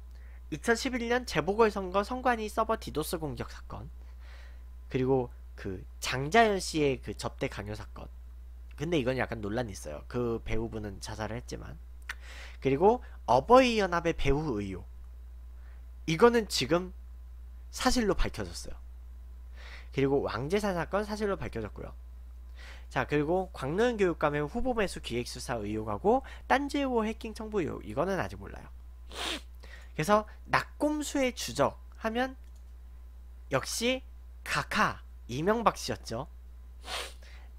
2011년 재보궐선거 선관위 서버 디도스 공격 사건 그리고 그 장자연 씨의 그 접대 강요 사건 근데 이건 약간 논란이 있어요 그 배우분은 자살을 했지만 그리고 어버이 연합의 배우 의혹 이거는 지금 사실로 밝혀졌어요 그리고 왕제사 사건 사실로 밝혀졌고요 자 그리고 광릉 교육감의 후보 매수 기획수사 의혹하고 딴지일 해킹 청부 의혹 이거는 아직 몰라요 그래서 낙곰수의 주적 하면 역시 가카 이명박 씨였죠.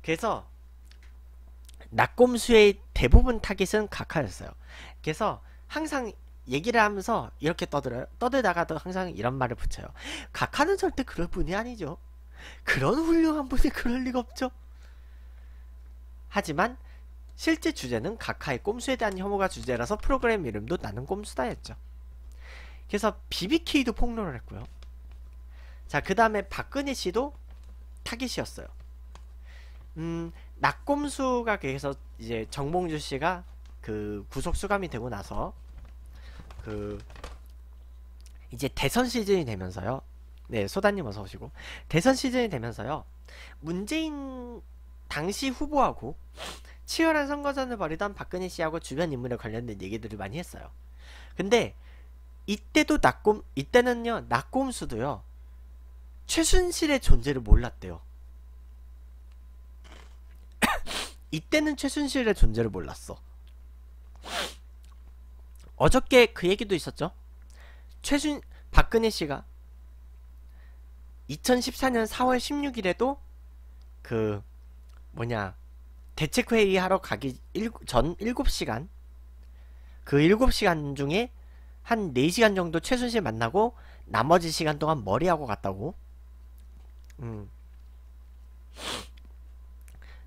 그래서 낙곰수의 대부분 타깃은 가카였어요. 그래서 항상 얘기를 하면서 이렇게 떠들어요. 떠들다가도 항상 이런 말을 붙여요. 가카는 절대 그럴 분이 아니죠. 그런 훌륭한 분이 그럴 리가 없죠. 하지만 실제 주제는 가카의 꼼수에 대한 혐오가 주제라서 프로그램 이름도 나는 꼼수다였죠. 그래서 BBK도 폭로를 했고요. 자, 그 다음에 박근혜 씨도 타깃이었어요. 음, 낙곰수가 그래서 이제 정봉주 씨가 그 구속 수감이 되고 나서 그 이제 대선 시즌이 되면서요. 네, 소다님 어서 오시고 대선 시즌이 되면서요. 문재인 당시 후보하고 치열한 선거전을 벌이던 박근혜 씨하고 주변 인물에 관련된 얘기들을 많이 했어요. 근데 이때도 낙곰 이때는요 낙곰수도요 최순실의 존재를 몰랐대요 이때는 최순실의 존재를 몰랐어 어저께 그 얘기도 있었죠 최순 박근혜씨가 2014년 4월 16일에도 그 뭐냐 대책회의 하러 가기 일, 전 7시간 그 7시간 중에 한 4시간 정도 최순실 만나고 나머지 시간 동안 머리하고 갔다고 음.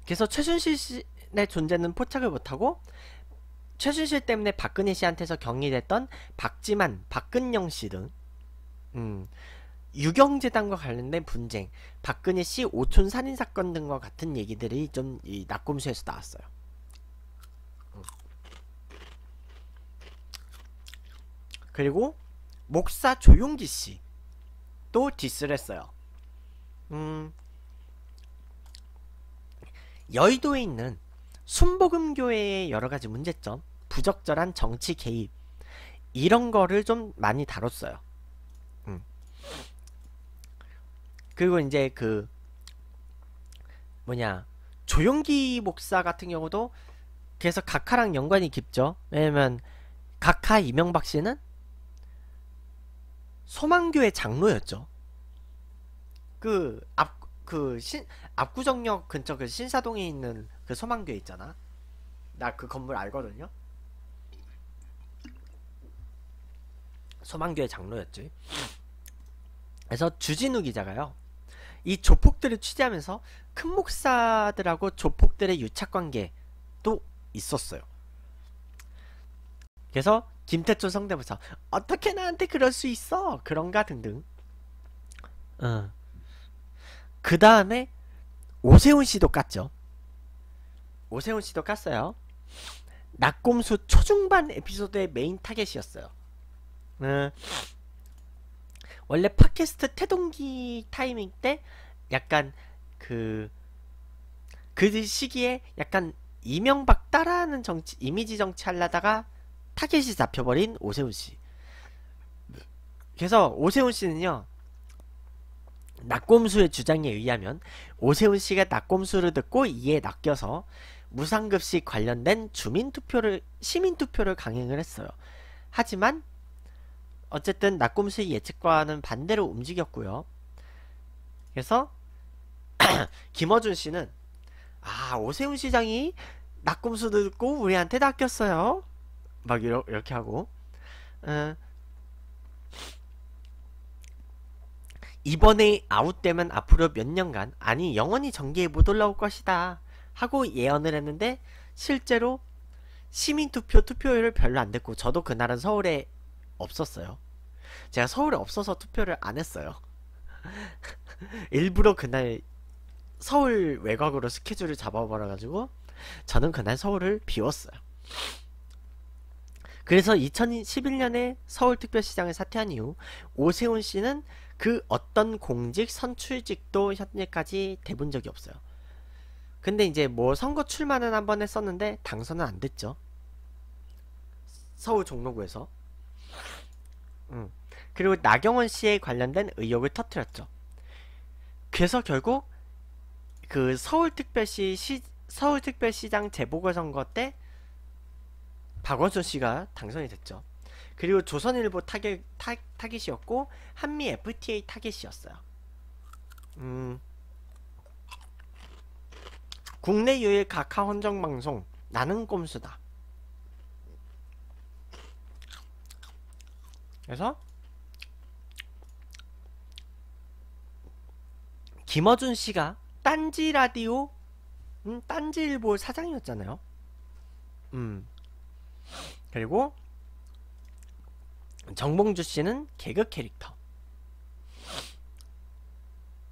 그래서 최순실의 씨 존재는 포착을 못하고 최순실 때문에 박근혜 씨한테서 격리됐던 박지만, 박근영 씨등 음. 유경재단과 관련된 분쟁, 박근혜 씨 오촌 살인 사건 등과 같은 얘기들이 좀이 낙곰수에서 나왔어요. 그리고 목사 조용기 씨도 디스를 했어요. 음, 여의도에 있는 순복음교회의 여러 가지 문제점, 부적절한 정치 개입 이런 거를 좀 많이 다뤘어요. 음. 그리고 이제 그 뭐냐 조용기 목사 같은 경우도 그래 각하랑 연관이 깊죠. 왜냐면 각하 이명박 씨는 소망교회 장로였죠. 그 앞 그신 압구정역 근처 그 신사동에 있는 그 소망교회 있잖아. 나 그 건물 알거든요. 소망교회 장로였지. 그래서 주진우 기자가요. 이 조폭들을 취재하면서 큰 목사들하고 조폭들의 유착관계도 있었어요. 그래서 김태촌 성대모사 어떻게 나한테 그럴 수 있어 그런가 등등 어. 그 다음에 오세훈씨도 깠죠 오세훈씨도 깠어요 낙곰수 초중반 에피소드의 메인 타겟이었어요 어. 원래 팟캐스트 태동기 타이밍 때 약간 그그 그 시기에 약간 이명박 따라하는 정치 이미지 정치 하려다가 타겟이 잡혀버린 오세훈 씨. 그래서 오세훈 씨는요. 낙곰수의 주장에 의하면 오세훈 씨가 낙곰수를 듣고 이에 낚여서 무상급식 관련된 주민투표를 시민투표를 강행을 했어요. 하지만 어쨌든 낙곰수의 예측과는 반대로 움직였고요. 그래서 김어준 씨는 아 오세훈 시장이 낙곰수 듣고 우리한테 낚였어요. 막 이렇게 하고 어, 이번에 아웃되면 앞으로 몇 년간 아니 영원히 전기에 못 올라올 것이다 하고 예언을 했는데 실제로 시민투표 투표율을 별로 안 됐고 저도 그날은 서울에 없었어요 제가 서울에 없어서 투표를 안 했어요 일부러 그날 서울 외곽으로 스케줄을 잡아버려가지고 저는 그날 서울을 비웠어요 그래서 2011년에 서울특별시장을 사퇴한 이후 오세훈 씨는 그 어떤 공직 선출직도 현재까지 대본 적이 없어요. 근데 이제 뭐 선거 출마는 한 번 했었는데 당선은 안 됐죠. 서울 종로구에서. 음. 그리고 나경원 씨에 관련된 의혹을 터뜨렸죠 그래서 결국 그 서울특별시 시, 서울특별시장 재보궐선거 때 박원순 씨가 당선이 됐죠. 그리고 조선일보 타겟, 타, 타깃이었고 한미 FTA 타깃이었어요. 음, 국내 유일 각하 헌정 방송 나는 꼼수다. 그래서 김어준 씨가 딴지 라디오 음, 딴지일보 사장이었잖아요. 음. 그리고 정봉주 씨는 개그 캐릭터.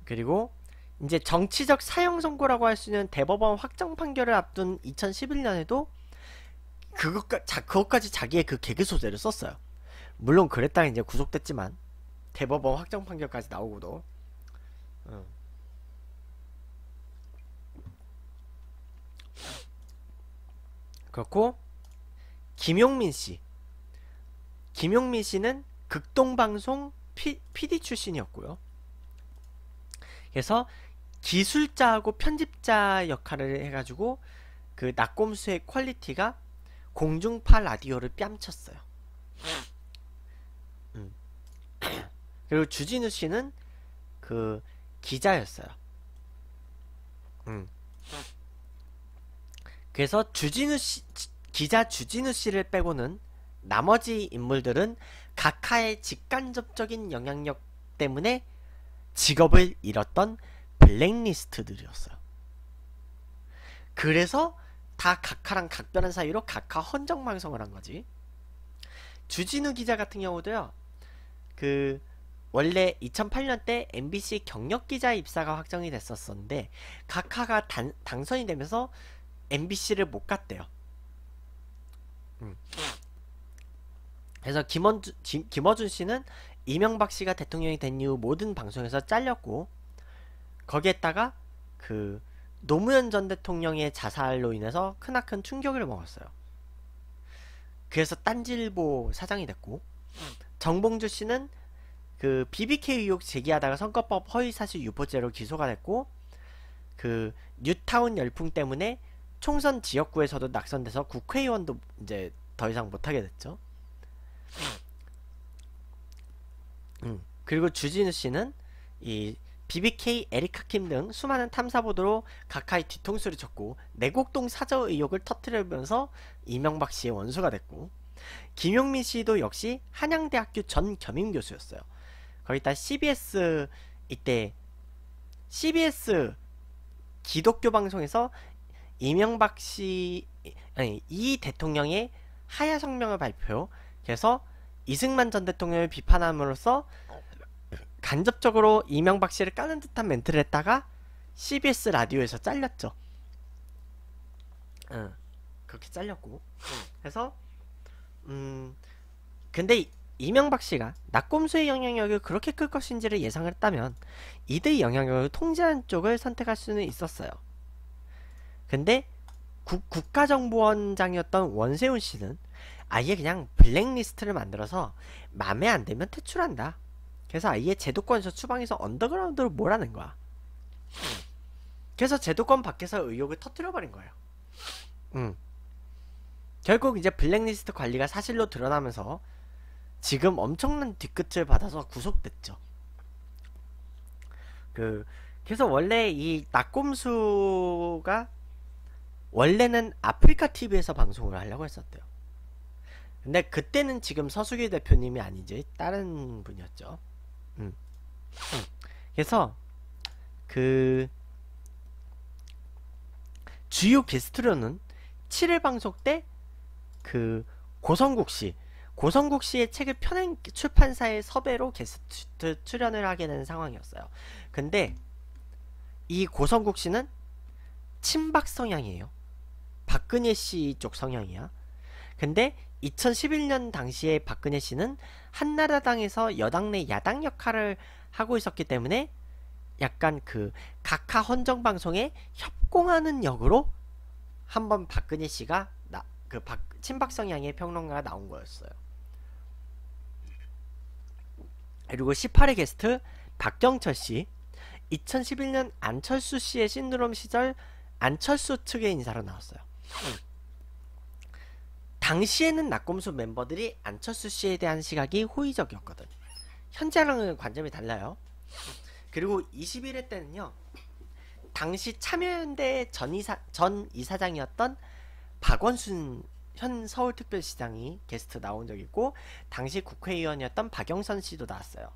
그리고 이제 정치적 사형 선고라고 할 수 있는 대법원 확정 판결을 앞둔 2011년에도 그것까, 자, 그것까지 자기의 그 개그 소재를 썼어요. 물론 그랬다가 이제 구속됐지만 대법원 확정 판결까지 나오고도 음. 그렇고 김용민 씨. 김용민 씨는 극동방송 PD 출신이었고요. 그래서 기술자하고 편집자 역할을 해가지고 그 낙곰수의 퀄리티가 공중파 라디오를 뺨쳤어요. 음. 그리고 주진우 씨는 그 기자였어요. 음. 그래서 주진우 씨 기자 주진우 씨를 빼고는 나머지 인물들은 각하의 직간접적인 영향력 때문에 직업을 잃었던 블랙리스트들이었어요. 그래서 다 각하랑 각별한 사이로 각하 헌정 방송을 한 거지. 주진우 기자 같은 경우도요. 그 원래 2008년 때 MBC 경력 기자 입사가 확정이 됐었었는데 각하가 당선이 되면서 MBC를 못 갔대요. 음. 그래서 김원주, 지, 김어준 씨는 이명박 씨가 대통령이 된 이후 모든 방송에서 잘렸고 거기에다가 그 노무현 전 대통령의 자살로 인해서 크나큰 충격을 먹었어요. 그래서 딴질보 사장이 됐고 정봉주 씨는 그 BBK 의혹 제기하다가 선거법 허위사실 유포죄로 기소가 됐고 그 뉴타운 열풍 때문에 총선 지역구에서도 낙선돼서 국회의원도 이제 더 이상 못하게 됐죠. 음. 음. 그리고 주진우 씨는 이 BBK, 에리카킴 등 수많은 탐사보도로 가까이 뒤통수를 쳤고 내곡동 사저 의혹을 터트리면서 이명박 씨의 원수가 됐고 김용민 씨도 역시 한양대학교 전 겸임 교수였어요. 거기다 CBS 이때 CBS 기독교 방송에서 이명박 씨 아니 이 대통령의 하야 성명을 발표. 그래서 이승만 전 대통령을 비판함으로써 간접적으로 이명박 씨를 까는 듯한 멘트를 했다가 CBS 라디오에서 잘렸죠. 응, 그렇게 잘렸고. 그래서 음 근데 이명박 씨가 낙곰수의 영향력을 그렇게 클 것인지를 예상했다면 이들의 영향력을 통제하는 쪽을 선택할 수는 있었어요. 근데 구, 국가정보원장이었던 원세훈 씨는 아예 그냥 블랙리스트를 만들어서 맘에 안 들면 퇴출한다. 그래서 아예 제도권에서 추방해서 언더그라운드로 몰아낸 거야. 그래서 제도권 밖에서 의혹을 터트려버린 거예요. 음. 결국 이제 블랙리스트 관리가 사실로 드러나면서 지금 엄청난 뒤끝을 받아서 구속됐죠. 그, 그래서 원래 이 낙곰수가 원래는 아프리카 TV에서 방송을 하려고 했었대요. 근데 그때는 지금 서수기 대표님이 아니지 다른 분이었죠. 음. 그래서 그 주요 게스트로는 7일 방송 때 그 고성국 씨, 고성국 씨의 책을 편행 출판사의 섭외로 게스트 출연을 하게 된 상황이었어요. 근데 이 고성국 씨는 친박 성향이에요. 박근혜 씨 쪽 성향이야. 근데 2011년 당시에 박근혜 씨는 한나라당에서 여당 내 야당 역할을 하고 있었기 때문에 약간 그 각하 헌정 방송에 협공하는 역으로 한번 박근혜 씨가 나그박 친박 성향의 평론가가 나온 거였어요. 그리고 18회 게스트 박경철 씨 2011년 안철수 씨의 신드롬 시절 안철수 측의 인사로 나왔어요. 당시에는 낙검수 멤버들이 안철수 씨에 대한 시각이 호의적이었거든. 현재랑은 관점이 달라요. 그리고 21회 때는요. 당시 참여연대 전, 이사, 전 이사장이었던 박원순 현 서울특별시장이 게스트 나온 적 있고 당시 국회의원이었던 박영선 씨도 나왔어요.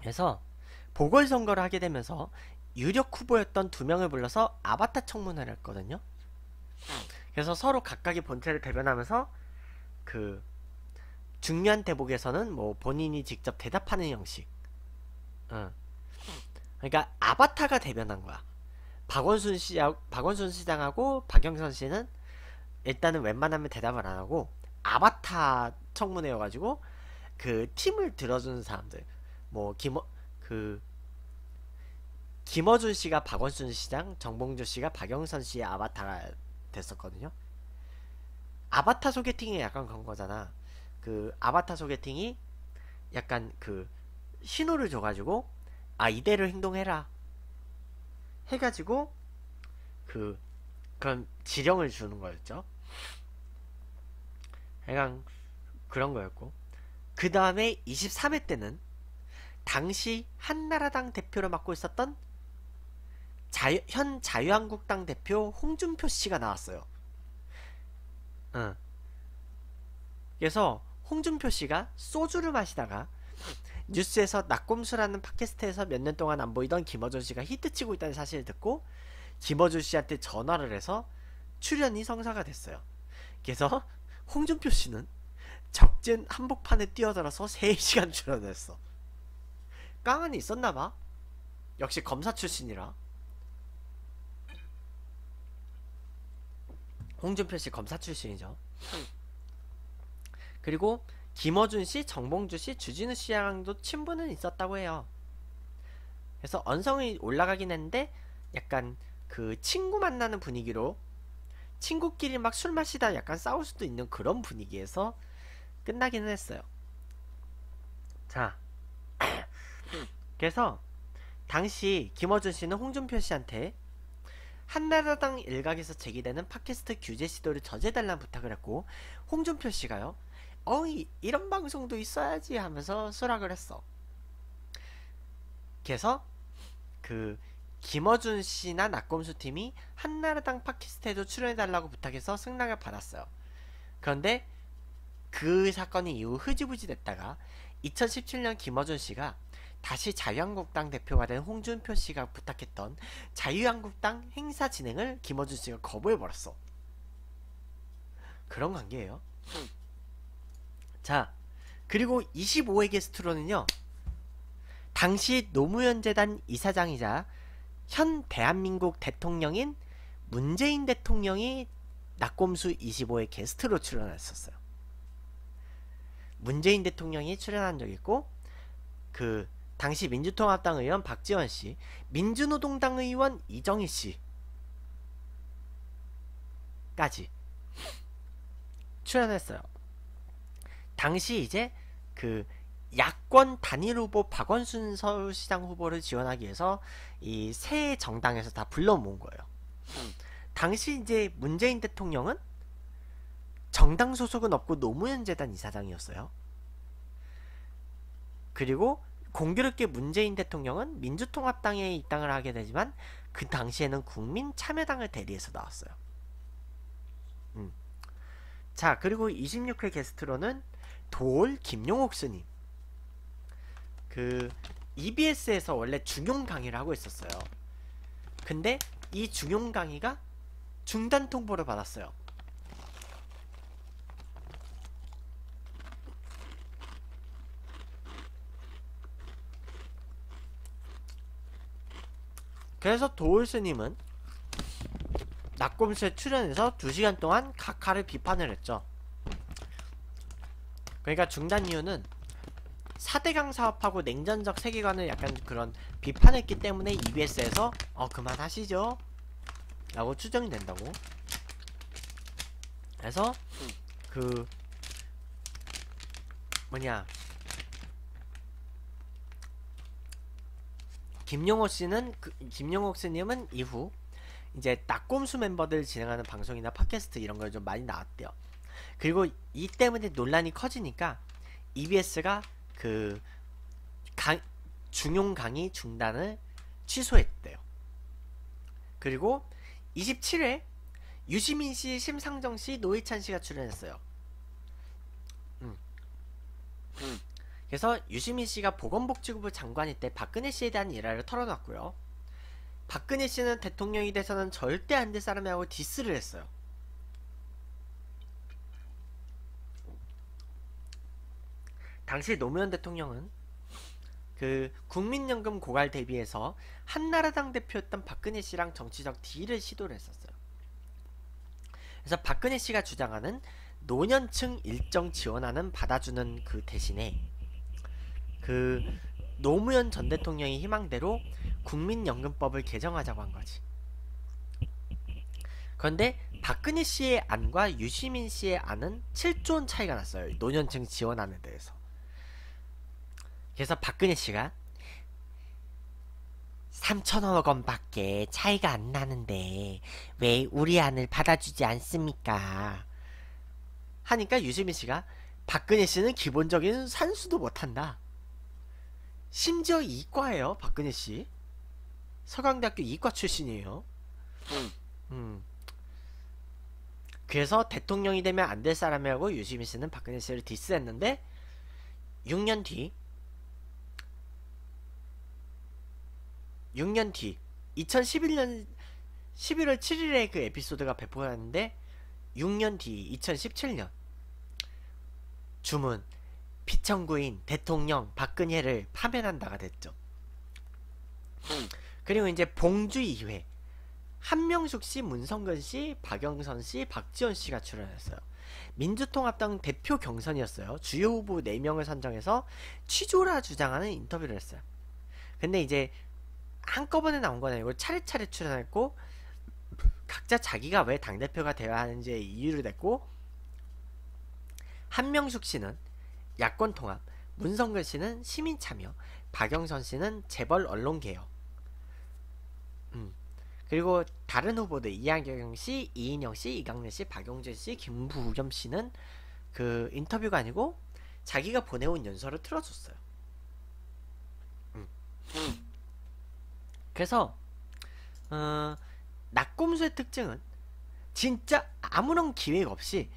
그래서 보궐선거를 하게 되면서 유력 후보였던 두 명을 불러서 아바타 청문회를 했거든요. 그래서 서로 각각의 본체를 대변하면서 그 중요한 대목에서는 뭐 본인이 직접 대답하는 형식. 어. 그러니까 아바타가 대변한 거야. 박원순 씨 박원순 시장하고 박영선 씨는 일단은 웬만하면 대답을 안 하고 아바타 청문회여가지고 그 팀을 들어주는 사람들 뭐김그 김어준 씨가 박원순 시장, 정봉주 씨가 박영선 씨의 아바타가 됐었거든요. 아바타 소개팅이 약간 그런 거잖아. 그 아바타 소개팅이 약간 그 신호를 줘가지고 아 이대로 행동해라 해가지고 그 그런 지령을 주는 거였죠. 그냥 그런 거였고 그 다음에 23회 때는 당시 한나라당 대표를 맡고 있었던 자유, 현 자유한국당 대표 홍준표 씨가 나왔어요. 어. 그래서 홍준표 씨가 소주를 마시다가 뉴스에서 낙곰수라는 팟캐스트에서 몇 년 동안 안 보이던 김어준 씨가 히트치고 있다는 사실을 듣고 김어준 씨한테 전화를 해서 출연이 성사가 됐어요. 그래서 홍준표 씨는 적진 한복판에 뛰어들어서 3시간 출연했어. 깡은 있었나봐. 역시 검사 출신이라. 홍준표 씨 검사 출신이죠. 그리고 김어준 씨, 정봉주 씨, 주진우 씨랑도 친분은 있었다고 해요. 그래서 언성이 올라가긴 했는데 약간 그 친구 만나는 분위기로 친구끼리 막 술 마시다 약간 싸울 수도 있는 그런 분위기에서 끝나기는 했어요. 자, 그래서 당시 김어준 씨는 홍준표 씨한테 한나라당 일각에서 제기되는 팟캐스트 규제 시도를 저지해달라는 부탁을 했고 홍준표 씨가요 어이 이런 방송도 있어야지 하면서 수락을 했어 그래서 그 김어준 씨나 낙검수 팀이 한나라당 팟캐스트에도 출연해달라고 부탁해서 승낙을 받았어요 그런데 그 사건이 이후 흐지부지 됐다가 2017년 김어준 씨가 다시 자유한국당 대표가 된 홍준표 씨가 부탁했던 자유한국당 행사 진행을 김어준 씨가 거부해버렸어. 그런 관계예요. 자, 그리고 25회 게스트로는요. 당시 노무현 재단 이사장이자 현 대한민국 대통령인 문재인 대통령이 낙곰수 25회 게스트로 출연했었어요. 문재인 대통령이 출연한 적 있고 그 당시 민주통합당 의원 박지원 씨, 민주노동당 의원 이정희 씨까지 출연했어요. 당시 이제 그 야권 단일 후보 박원순 서울시장 후보를 지원하기 위해서 이 세 정당에서 다 불러 모은 거예요. 음. 당시 이제 문재인 대통령은 정당 소속은 없고 노무현 재단 이사장이었어요. 그리고 공교롭게 문재인 대통령은 민주통합당에 입당을 하게 되지만 그 당시에는 국민참여당을 대리해서 나왔어요. 음. 자 그리고 26회 게스트로는 돌 김용옥 스님 그 EBS에서 원래 중용 강의를 하고 있었어요. 근데 이 중용 강의가 중단 통보를 받았어요. 그래서 도울스님은 낙곰수에 출연해서 2시간 동안 카카를 비판을 했죠. 그러니까 중단 이유는 4대강 사업하고 냉전적 세계관을 약간 그런 비판했기 때문에 EBS에서 어 그만하시죠 라고 추정이 된다고 그래서 그 뭐냐 김용호 씨는 그, 김용호 스님은 이후 이제 낙꼼수 멤버들 진행하는 방송이나 팟캐스트 이런 걸 좀 많이 나왔대요. 그리고 이 때문에 논란이 커지니까 EBS가 그 강, 중용 강의 중단을 취소했대요. 그리고 27회 유시민 씨, 심상정 씨, 노희찬 씨가 출연했어요. 음. 음. 그래서 유시민 씨가 보건복지부 장관일 때 박근혜 씨에 대한 일화를 털어놨고요. 박근혜 씨는 대통령이 돼서는 절대 안 될 사람이라고 디스를 했어요. 당시 노무현 대통령은 그 국민연금 고갈 대비해서 한나라당 대표였던 박근혜 씨랑 정치적 딜을 시도를 했었어요. 그래서 박근혜 씨가 주장하는 노년층 일정 지원하는 받아주는 그 대신에 그 노무현 전 대통령의 희망대로 국민연금법을 개정하자고 한 거지. 그런데 박근혜 씨의 안과 유시민 씨의 안은 7조 원 차이가 났어요. 노년층 지원하에대해서 그래서 박근혜 씨가 3천억 원밖에 차이가 안 나는데 왜 우리 안을 받아주지 않습니까? 하니까 유시민 씨가 박근혜 씨는 기본적인 산수도 못한다. 심지어 이과예요 박근혜 씨 서강대학교 이과 출신이에요 음. 음. 그래서 대통령이 되면 안 될 사람이라고 유시민 씨는 박근혜 씨를 디스했는데 6년 뒤 6년 뒤 2011년 11월 7일에 그 에피소드가 배포되는데 6년 뒤 2017년 주문 비천구인 대통령 박근혜를 파면한다가 됐죠. 그리고 이제 봉주2회 한명숙 씨, 문성근 씨, 박영선 씨, 박지원 씨가 출연했어요. 민주통합당 대표 경선이었어요. 주요 후보 4명을 선정해서 취조라 주장하는 인터뷰를 했어요. 근데 이제 한꺼번에 나온 건 아니고 차례차례 출연했고 각자 자기가 왜 당대표가 되어야 하는지의 이유를 냈고 한명숙 씨는 야권 통합, 문성근 씨는 시민 참여, 박영선 씨는 재벌 언론 개혁. 음. 그리고 다른 후보들 이한경 씨, 이인영 씨, 이강래 씨, 박용진 씨, 김부겸 씨는 그 인터뷰가 아니고 자기가 보내온 연설을 틀어줬어요. 음. 그래서 어, 낙곰수의 특징은 진짜 아무런 기획 없이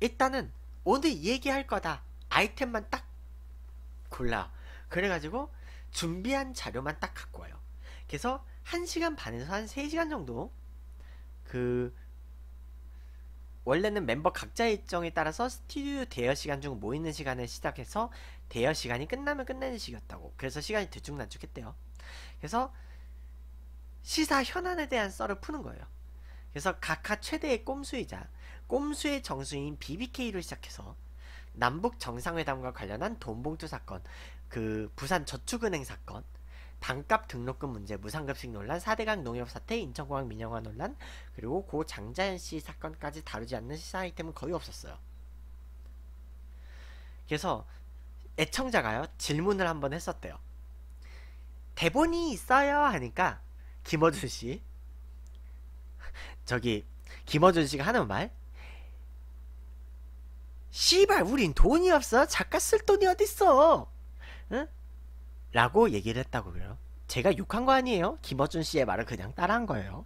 일단은 오늘 얘기할 거다 아이템만 딱 골라 그래가지고 준비한 자료만 딱 갖고 와요 그래서 1시간 반에서 한 3시간 정도 그 원래는 멤버 각자 일정에 따라서 스튜디오 대여 시간 중 모이는 시간을 시작해서 대여 시간이 끝나면 끝내는 시기였다고 그래서 시간이 대충난쭉했대요 그래서 시사 현안에 대한 썰을 푸는 거예요 그래서 각하 최대의 꼼수이자 꼼수의 정수인 BBK를 시작해서 남북 정상회담과 관련한 돈봉투 사건, 그 부산 저축은행 사건, 단값 등록금 문제, 무상급식 논란, 4대강 농협 사태, 인천공항 민영화 논란, 그리고 고 장자연 씨 사건까지 다루지 않는 시사 아이템은 거의 없었어요. 그래서 애청자가요 질문을 한번 했었대요. 대본이 있어요 하니까 김어준 씨 저기 김어준 씨가 하는 말 씨발 우린 돈이 없어 작가 쓸 돈이 어딨어 응? 라고 얘기를 했다고요 제가 욕한 거 아니에요 김어준 씨의 말을 그냥 따라한 거예요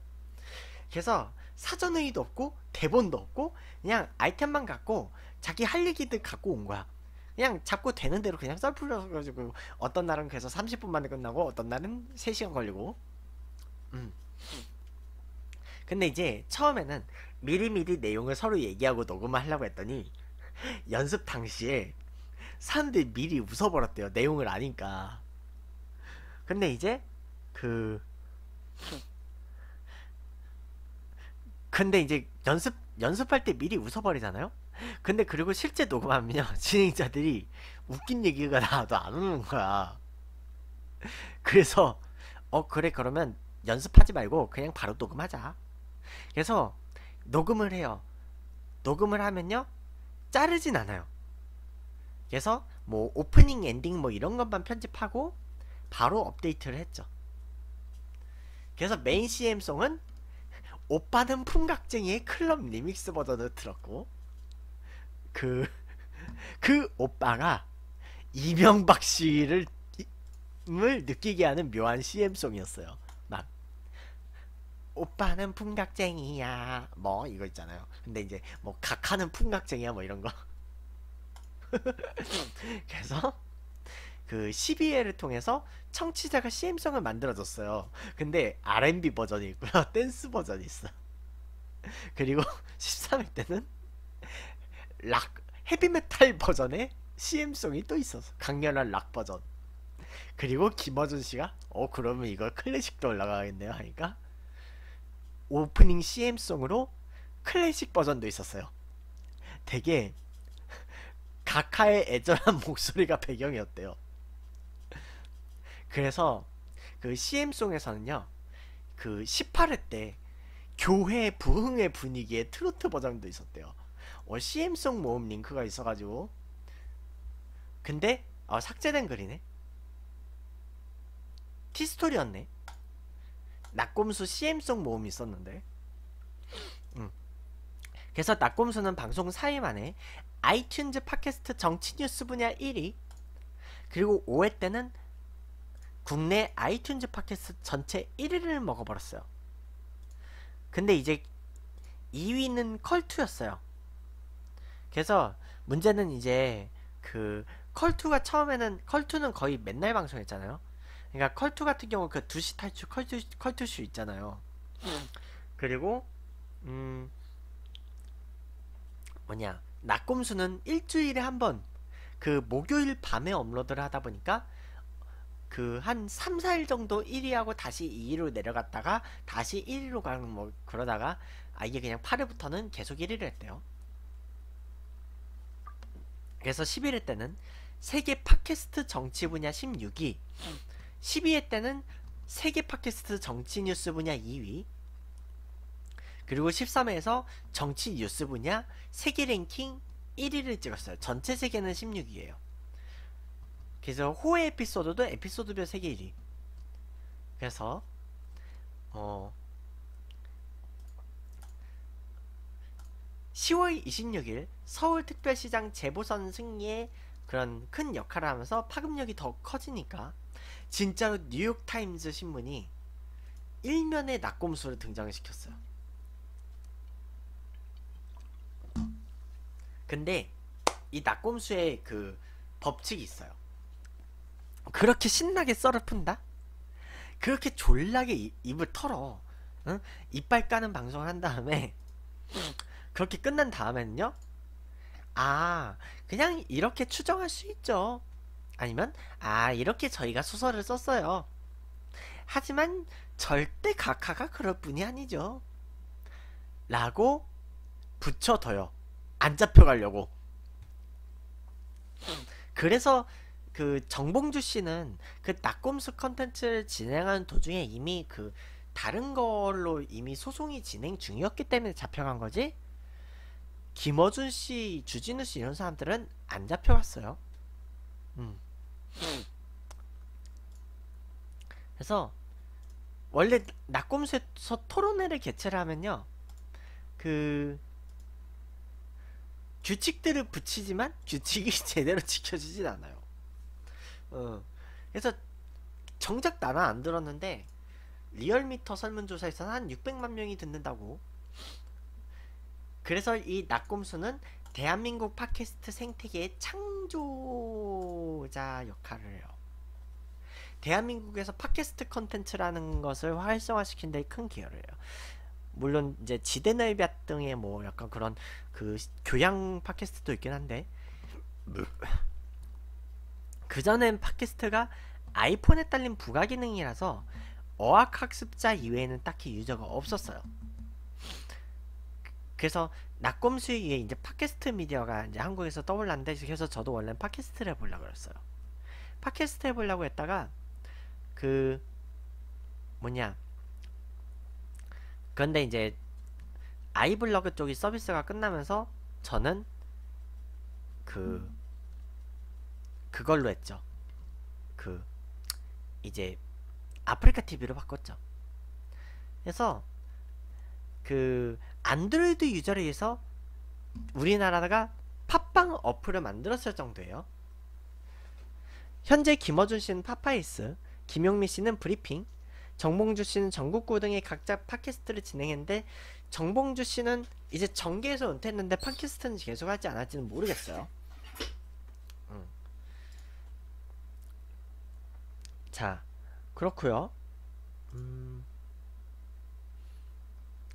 그래서 사전회의도 없고 대본도 없고 그냥 아이템만 갖고 자기 할 얘기들 갖고 온 거야 그냥 잡고 되는 대로 그냥 썰풀려가지고 서 어떤 날은 그래서 30분 만에 끝나고 어떤 날은 3시간 걸리고 음. 근데 이제 처음에는 미리미리 내용을 서로 얘기하고 녹음을 하려고 했더니 연습 당시에 사람들이 미리 웃어버렸대요. 내용을 아니까. 근데 이제 그 근데 이제 연습 연습할 때 미리 웃어버리잖아요. 근데 그리고 실제 녹음하면 진행자들이 웃긴 얘기가 나와도 안 웃는 거야. 그래서 어 그래 그러면 연습하지 말고 그냥 바로 녹음하자. 그래서 녹음을 해요. 녹음을 하면요 자르진 않아요. 그래서 뭐 오프닝 엔딩 뭐 이런 것만 편집하고 바로 업데이트를 했죠. 그래서 메인 CM송은 오빠는 풍각쟁이의 클럽 리믹스 버전을 들었고 그, 그 오빠가 이명박 씨를 을 느끼게 하는 묘한 CM송이었어요. 오빠는 풍각쟁이야 뭐 이거 있잖아요 근데 이제 뭐 각하는 풍각쟁이야 뭐 이런 거 그래서 그 12회를 통해서 청취자가 c m 성을 만들어줬어요 근데 R&B 버전이 있고요 댄스 버전이 있어 그리고 13회 때는 락 헤비메탈 버전의 CM송이 또 있어서 강렬한 락 버전 그리고 김어준씨가 어 그러면 이거 클래식도 올라가겠네요 하니까 오프닝 CM송으로 클래식 버전도 있었어요. 되게 가카의 애절한 목소리가 배경이었대요. 그래서 그 CM송에서는요. 그 18회 때 교회 부흥의 분위기의 트로트 버전도 있었대요. 어, CM송 모음 링크가 있어가지고 근데 아 삭제된 글이네. 티스토리였네. 낙곰수 CM송 모음이 있었는데 음. 그래서 낙곰수는 방송 4일 만에 아이튠즈 팟캐스트 정치 뉴스 분야 1위 그리고 5회 때는 국내 아이튠즈 팟캐스트 전체 1위를 먹어버렸어요 근데 이제 2위는 컬투였어요 그래서 문제는 이제 그 컬투가 처음에는 컬투는 거의 맨날 방송했잖아요 그러니까 컬투 같은 경우 그 두시 탈출 컬투 컬투슈 있잖아요. 음. 그리고 음 뭐냐 낙곰수는 일주일에 한 번 그 목요일 밤에 업로드를 하다 보니까 그 한 3, 4일 정도 1위하고 다시 2위로 내려갔다가 다시 1위로 가는 뭐 그러다가 아 이게 그냥 8회부터는 계속 1위를 했대요. 그래서 11회 때는 세계 팟캐스트 정치 분야 16위 12회 때는 세계 팟캐스트 정치 뉴스 분야 2위 그리고 13회에서 정치 뉴스 분야 세계 랭킹 1위를 찍었어요. 전체 세계는 16위예요. 그래서 호의 에피소드도 에피소드별 세계 1위. 그래서 어 10월 26일 서울특별시장 재보선 승리에 그런 큰 역할을 하면서 파급력이 더 커지니까 진짜로 뉴욕타임즈 신문이 일면에 낙곰수를 등장시켰어요. 근데 이 낙곰수의 그 법칙이 있어요. 그렇게 신나게 썰을 푼다? 그렇게 졸라게 이, 입을 털어. 응? 이빨 까는 방송을 한 다음에 그렇게 끝난 다음에는요. 아, 그냥 이렇게 추정할 수 있죠. 아니면 아 이렇게 저희가 소설을 썼어요. 하지만 절대 가카가 그럴 뿐이 아니죠. 라고 붙여둬요. 안 잡혀가려고. 그래서 그 정봉주 씨는 그 낙곰수 컨텐츠를 진행하는 도중에 이미 그 다른 걸로 이미 소송이 진행 중이었기 때문에 잡혀간 거지. 김어준 씨, 주진우 씨 이런 사람들은 안 잡혀갔어요. 음. 그래서 원래 낙곰수에서 토론회를 개최를 하면요 그 규칙들을 붙이지만 규칙이 제대로 지켜지진 않아요 어. 그래서 정작 나는 안 들었는데 리얼미터 설문조사에서는 한 600만 명이 듣는다고 그래서 이 낙곰수는 대한민국 팟캐스트 생태계의 창조자 역할을 해요. 대한민국에서 팟캐스트 컨텐츠라는 것을 활성화시킨 데 큰 기여를 해요. 물론 이제 지대나이 등의 뭐 약간 그런 그 교양 팟캐스트도 있긴 한데 네. 그 전엔 팟캐스트가 아이폰에 딸린 부가 기능이라서 어학 학습자 이외에는 딱히 유저가 없었어요. 그래서 낙검수 이에 이제 팟캐스트 미디어가 이제 한국에서 떠올랐는데 그래서 저도 원래는 팟캐스트를 해 보려고 그랬어요. 팟캐스트 해보려고 했다가 그 뭐냐 그런데 이제 아이블로그 쪽이 서비스가 끝나면서 저는 그 그걸로 했죠. 그 이제 아프리카 TV로 바꿨죠. 그래서 그 안드로이드 유저를 위해서 우리나라가 팟빵 어플을 만들었을 정도예요. 현재 김어준 씨는 파파이스, 김용미 씨는 브리핑, 정봉주 씨는 전국구 등의 각자 팟캐스트를 진행했는데 정봉주 씨는 이제 정계에서 은퇴했는데 팟캐스트는 계속하지 않았지는 모르겠어요. 음. 자, 그렇고요. 음.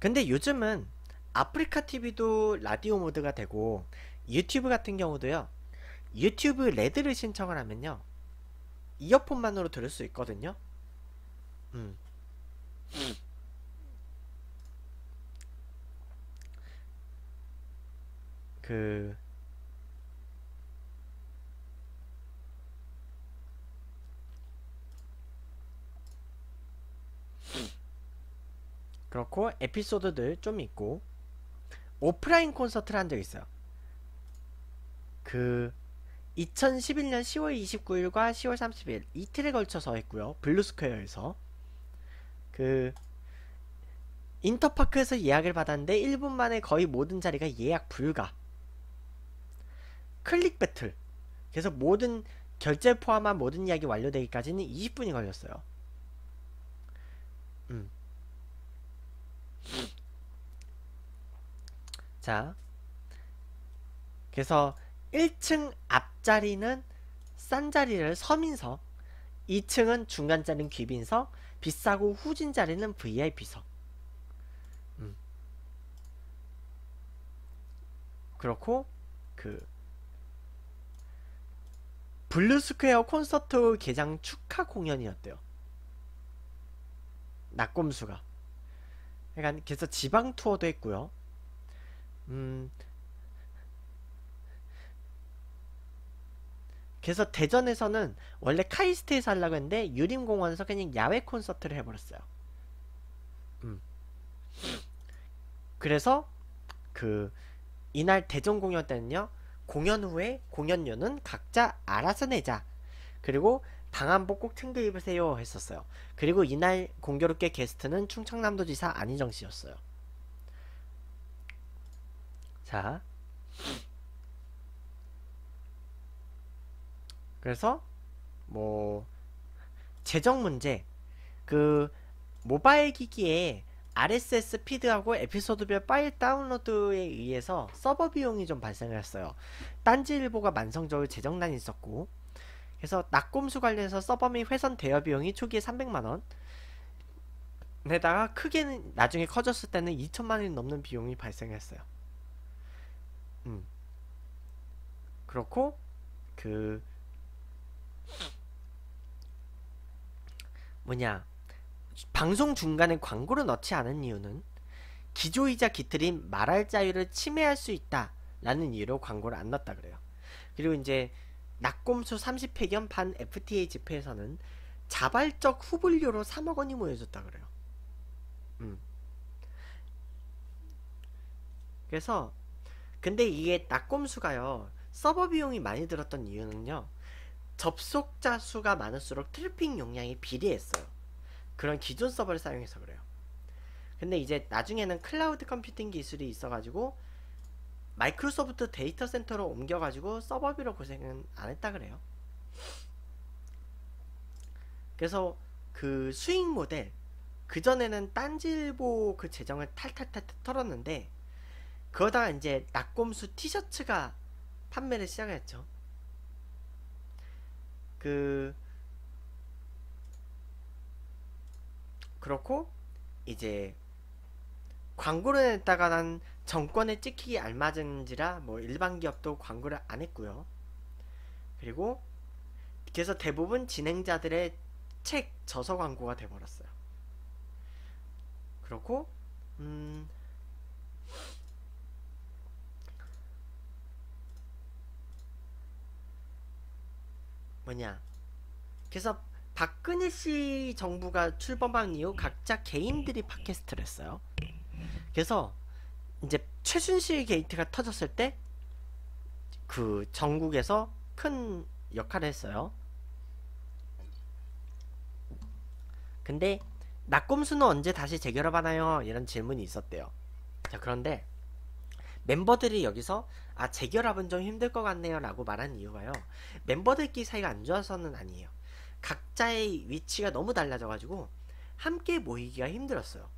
근데 요즘은 아프리카 TV도 라디오 모드가 되고 유튜브 같은 경우도요. 유튜브 레드를 신청을 하면요. 이어폰만으로 들을 수 있거든요. 음. 그 그렇고 에피소드들 좀 있고 오프라인 콘서트를 한 적이 있어요. 그 2011년 10월 29일과 10월 30일 이틀에 걸쳐서 했고요. 블루스퀘어에서 그 인터파크에서 예약을 받았는데 1분 만에 거의 모든 자리가 예약 불가. 클릭 배틀. 그래서 모든 결제 포함한 모든 이야기 완료되기까지는 20분이 걸렸어요. 음. 자, 그래서 1층 앞자리는 싼 자리를 서민석, 2층은 중간자리는 귀빈석, 비싸고 후진 자리는 VIP석. 음. 그렇고 그 블루스퀘어 콘서트 개장 축하 공연이었대요. 낙곰수가. 그러니까 그래서 지방 투어도 했고요. 음, 그래서 대전에서는 원래 카이스트에서 하려고 했는데 유림공원에서 그냥 야외 콘서트를 해버렸어요. 음. 그래서 그 이날 대전 공연 때는요. 공연 후에 공연료는 각자 알아서 내자. 그리고 방한복 꼭 챙겨 입으세요 했었어요. 그리고 이날 공교롭게 게스트는 충청남도지사 안희정 씨였어요. 자 그래서 뭐 재정 문제 그 모바일 기기에 RSS 피드하고 에피소드별 파일 다운로드에 의해서 서버 비용이 좀발생 했어요. 딴지일보가 만성적으로 재정난이 있었고 그래서 낙곰수 관련해서 서버 및 회선 대여 비용이 초기에 300만원 에다가 크게는 나중에 커졌을 때는 2천만원이 넘는 비용이 발생했어요. 음. 그렇고 그 뭐냐 방송 중간에 광고를 넣지 않은 이유는 기조이자 기틀인 말할 자유를 침해할 수 있다라는 이유로 광고를 안 넣었다 그래요. 그리고 이제 낙곰수 3 0회 겸판 FTA 집회에서는 자발적 후불료로 3억 원이 모여졌다 그래요. 음. 그래서 근데 이게 낙꼼수가요 서버 비용이 많이 들었던 이유는요 접속자 수가 많을수록 트래핑 용량이 비례했어요 그런 기존 서버를 사용해서 그래요 근데 이제 나중에는 클라우드 컴퓨팅 기술이 있어가지고 마이크로소프트 데이터 센터로 옮겨가지고 서버비로 고생은 안 했다 그래요 그래서 그 수익 모델 그전에는 딴질보 그 재정을 탈탈탈 털었는데 그러다가 이제 낙곰수 티셔츠가 판매를 시작했죠. 그 그렇고 이제 광고를 했다가 난 정권에 찍히기 알맞은지라 뭐 일반 기업도 광고를 안 했고요. 그리고 그래서 대부분 진행자들의 책 저서 광고가 돼버렸어요. 그렇고 음 뭐냐 그래서 박근혜 씨 정부가 출범한 이후 각자 개인들이 팟캐스트를 했어요. 그래서 이제 최순실 게이트가 터졌을 때 그 전국에서 큰 역할을 했어요. 근데 낙곰수는 언제 다시 재결합하나요? 이런 질문이 있었대요. 자 그런데 멤버들이 여기서 아 재결합은 좀 힘들 것 같네요 라고 말한 이유가요 멤버들끼리 사이가 안 좋아서는 아니에요 각자의 위치가 너무 달라져 가지고 함께 모이기가 힘들었어요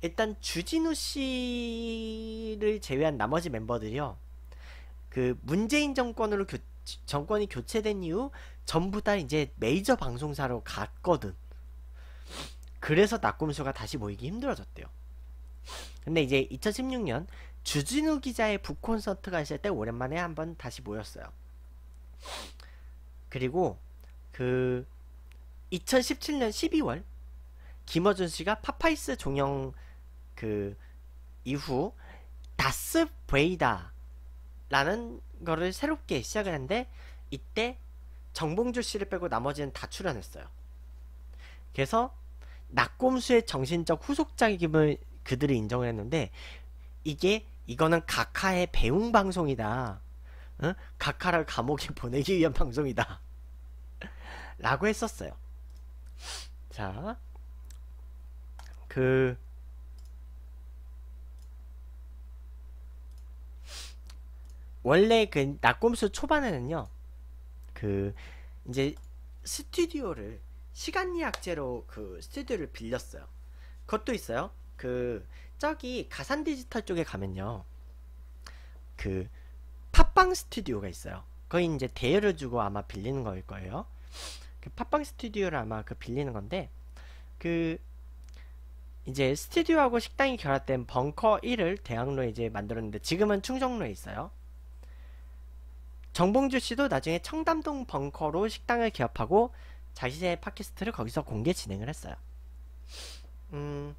일단 주진우 씨를 제외한 나머지 멤버들이요 그 문재인 정권으로 교, 정권이 교체된 이후 전부 다 이제 메이저 방송사로 갔거든 그래서 낙곰수가 다시 모이기 힘들어졌대요 근데 이제 2016년 주진우 기자의 북콘서트가 있을 때 오랜만에 한번 다시 모였어요. 그리고 그 2017년 12월 김어준 씨가 파파이스 종영 그 이후 다스 브레이다라는 거를 새롭게 시작을 했는데 이때 정봉주 씨를 빼고 나머지는 다 출연했어요. 그래서 낙곰수의 정신적 후속작임을 그들이 인정을 했는데 이게 이거는 각하의 배웅 방송이다. 어? 각하를 감옥에 보내기 위한 방송이다. 라고 했었어요. 자, 그, 원래 그 낙곰수 초반에는요, 그, 이제 스튜디오를 시간 예약제로 그 스튜디오를 빌렸어요. 그것도 있어요. 그 저기 가산 디지털 쪽에 가면요. 그 팟빵 스튜디오가 있어요. 거의 이제 대여를 주고 아마 빌리는 거일 거예요. 그 팟빵 스튜디오를 아마 그 빌리는 건데 그 이제 스튜디오하고 식당이 결합된 벙커 1을 대학로에 이제 만들었는데 지금은 충정로에 있어요. 정봉주 씨도 나중에 청담동 벙커로 식당을 개업하고 자신의 팟캐스트를 거기서 공개 진행을 했어요. 음,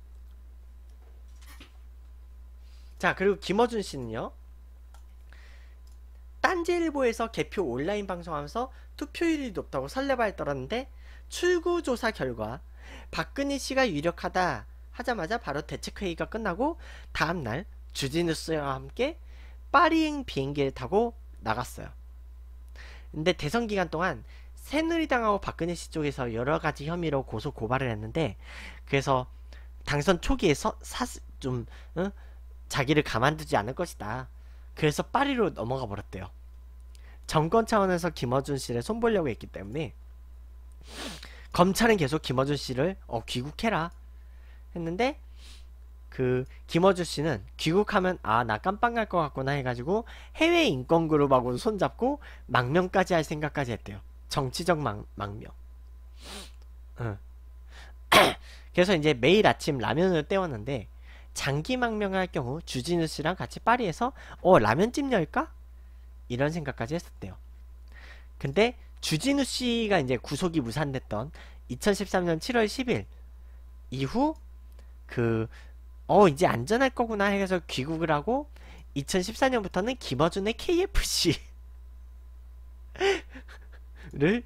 자 그리고 김어준 씨는요. 딴지일보에서 개표 온라인 방송하면서 투표율이 높다고 설레발 떨었는데 출구조사 결과 박근혜 씨가 유력하다 하자마자 바로 대책회의가 끝나고 다음날 주진우씨와 함께 파리행 비행기를 타고 나갔어요. 근데 대선 기간 동안 새누리당하고 박근혜 씨 쪽에서 여러 가지 혐의로 고소 고발을 했는데 그래서 당선 초기에 서, 사, 좀 응? 자기를 가만두지 않을 것이다. 그래서 파리로 넘어가 버렸대요. 정권 차원에서 김어준 씨를 손보려고 했기 때문에 검찰은 계속 김어준 씨를 어, 귀국해라 했는데 그 김어준 씨는 귀국하면 아 나 깜빵 갈것 같구나 해가지고 해외 인권 그룹하고 손잡고 망명까지 할 생각까지 했대요. 정치적 망, 망명. 응. 그래서 이제 매일 아침 라면을 때웠는데 장기 망명할 경우 주진우 씨랑 같이 파리에서 어 라면집 열까? 이런 생각까지 했었대요. 근데 주진우 씨가 이제 구속이 무산됐던 2013년 7월 10일 이후 그 어 이제 안전할 거구나 해서 귀국을 하고 2014년부터는 김어준의 KFC를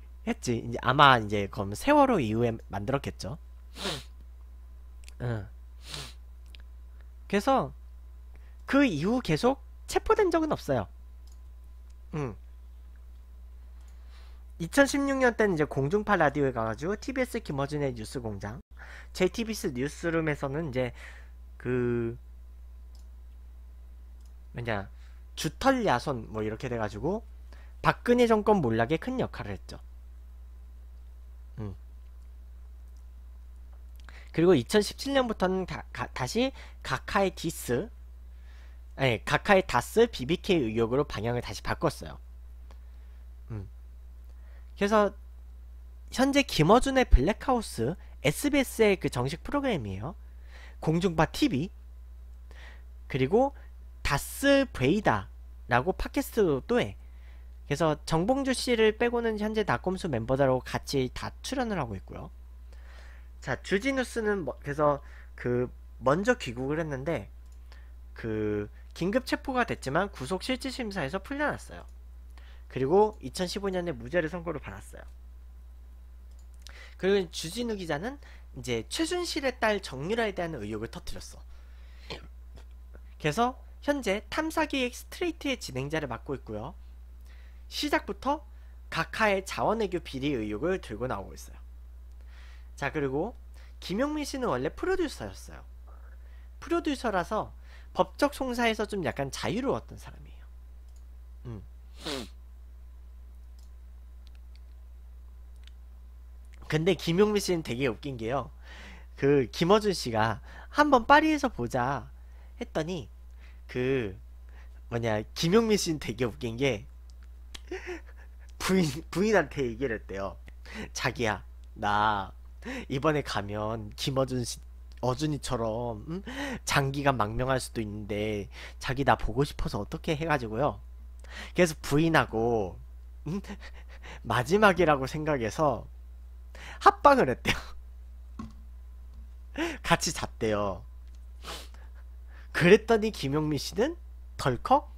했지. 이제 아마 이제 그럼 세월호 이후에 만들었겠죠. 네. 응. 그래서 그 이후 계속 체포된 적은 없어요. 음. 2016년 때는 이제 공중파 라디오에 가가지고 TBS 김어준의 뉴스 공장, JTBC 뉴스룸에서는 이제 그 뭐냐 주털 야손 뭐 이렇게 돼가지고 박근혜 정권 몰락에 큰 역할을 했죠. 그리고 2017년부터는 다, 가, 시 가카의 디스 아니 예, 가카의 다스 BBK 의혹으로 방향을 다시 바꿨어요. 음. 그래서 현재 김어준의 블랙하우스 SBS의 그 정식 프로그램이에요. 공중파 TV 그리고 다스 브레이다라고 팟캐스트도 또 해. 그래서 정봉주 씨를 빼고는 현재 나꼼수 멤버들하고 같이 다 출연을 하고 있고요. 자 주지뉴스는 뭐, 그래서 그 먼저 귀국을 했는데 그 긴급 체포가 됐지만 구속 실질 심사에서 풀려났어요. 그리고 2015년에 무죄를 선고를 받았어요. 그리고 주진우 기자는 이제 최순실의 딸 정유라에 대한 의혹을 터뜨렸어. 그래서 현재 탐사기획 스트레이트의 진행자를 맡고 있고요. 시작부터 각하의 자원외교 비리 의혹을 들고 나오고 있어요. 자 그리고 김용민 씨는 원래 프로듀서였어요. 프로듀서라서 법적 송사에서 좀 약간 자유로웠던 사람이에요. 음. 근데 김용민 씨는 되게 웃긴 게요. 그 김어준 씨가 한번 파리에서 보자 했더니 그 뭐냐 김용민 씨는 되게 웃긴 게 부인 부인한테 얘기를 했대요. 자기야 나 이번에 가면 김어준 씨 어준이처럼 음? 장기가 망명할 수도 있는데 자기 나 보고 싶어서 어떻게 해가지고요. 그래서 부인하고 음? 마지막이라고 생각해서 합방을 했대요. 같이 잤대요. 그랬더니 김용민 씨는 덜컥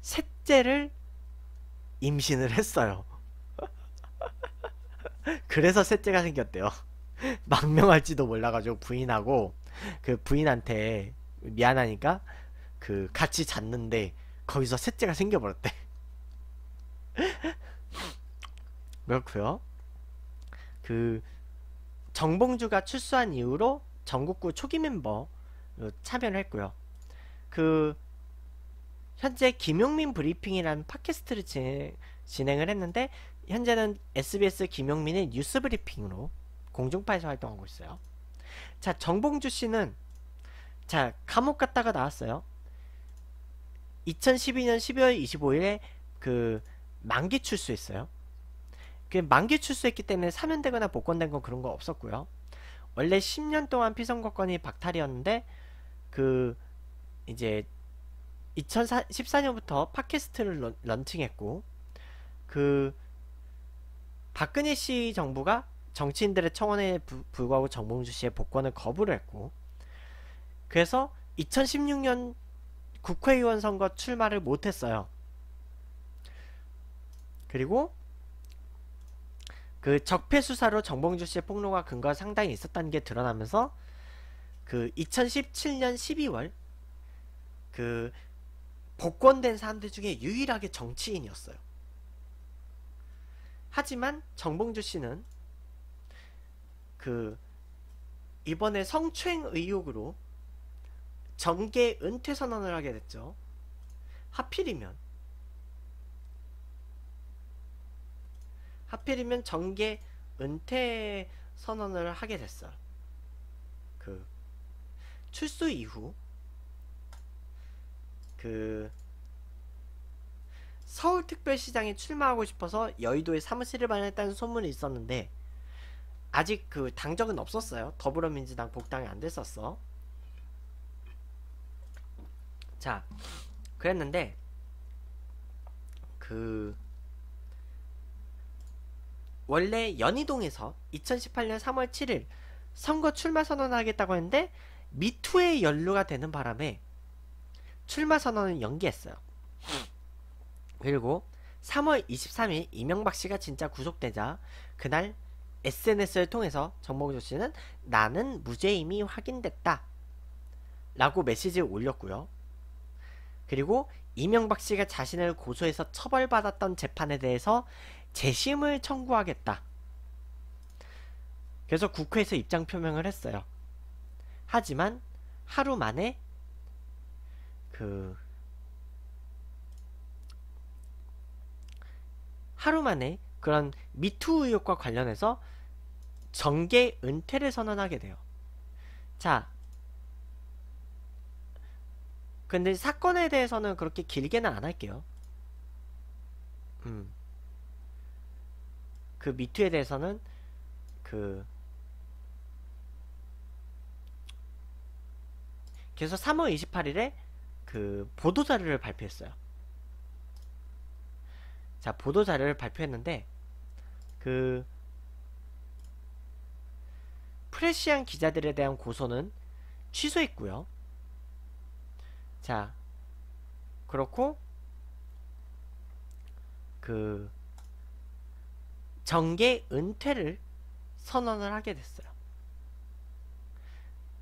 셋째를 임신을 했어요. 그래서 셋째가 생겼대요. 망명할지도 몰라가지고 부인하고 그 부인한테 미안하니까 그 같이 잤는데 거기서 셋째가 생겨버렸대. 그렇구요그 정봉주가 출소한 이후로 전국구 초기 멤버 어, 참여를 했구요그 현재 김용민 브리핑이라는 팟캐스트를 진 진행을 했는데 현재는 SBS 김용민의 뉴스브리핑으로 공중파에서 활동하고 있어요. 자, 정봉주 씨는 자, 감옥 갔다가 나왔어요. 2012년 12월 25일에 그 만기 출소했어요. 그 만기 출소했기 때문에 사면되거나 복권된 건 그런 거 없었고요. 원래 10년 동안 피선거권이 박탈이었는데 그 이제 2014년부터 팟캐스트를 런, 런칭했고 그 박근혜 씨 정부가 정치인들의 청원에 불구하고 정봉주 씨의 복권을 거부를 했고 그래서 2016년 국회의원 선거 출마를 못했어요. 그리고 그 적폐 수사로 정봉주 씨의 폭로가 근거가 상당히 있었다는 게 드러나면서 그 2017년 12월 그 복권된 사람들 중에 유일하게 정치인이었어요. 하지만 정봉주 씨는 그 이번에 성추행 의혹으로 정계 은퇴 선언을 하게 됐죠. 하필이면 하필이면 정계 은퇴 선언을 하게 됐어그 출소 이후 그 서울특별시장에 출마하고 싶어서 여의도에 사무실을 마련했다는 소문이 있었는데 아직 그 당적은 없었어요. 더불어민주당 복당이 안 됐었어. 자, 그랬는데 그 원래 연희동에서 2018년 3월 7일 선거 출마 선언하겠다고 했는데 미투에 연루가 되는 바람에 출마 선언을 연기했어요. 그리고 3월 23일 이명박 씨가 진짜 구속되자 그날 SNS를 통해서 정봉조 씨는 나는 무죄임이 확인됐다 라고 메시지를 올렸고요. 그리고 이명박 씨가 자신을 고소해서 처벌받았던 재판에 대해서 재심을 청구하겠다. 그래서 국회에서 입장 표명을 했어요. 하지만 하루 만에 그 하루 만에 그런 미투 의혹과 관련해서 정계 은퇴를 선언하게 돼요. 자, 근데 사건에 대해서는 그렇게 길게는 안 할게요. 음. 그 미투에 대해서는 그 그래서 3월 28일에 그 보도자료를 발표했어요. 자 보도 자료를 발표했는데 그 프레시안 기자들에 대한 고소는 취소했고요. 자 그렇고 그 정계 은퇴를 선언을 하게 됐어요.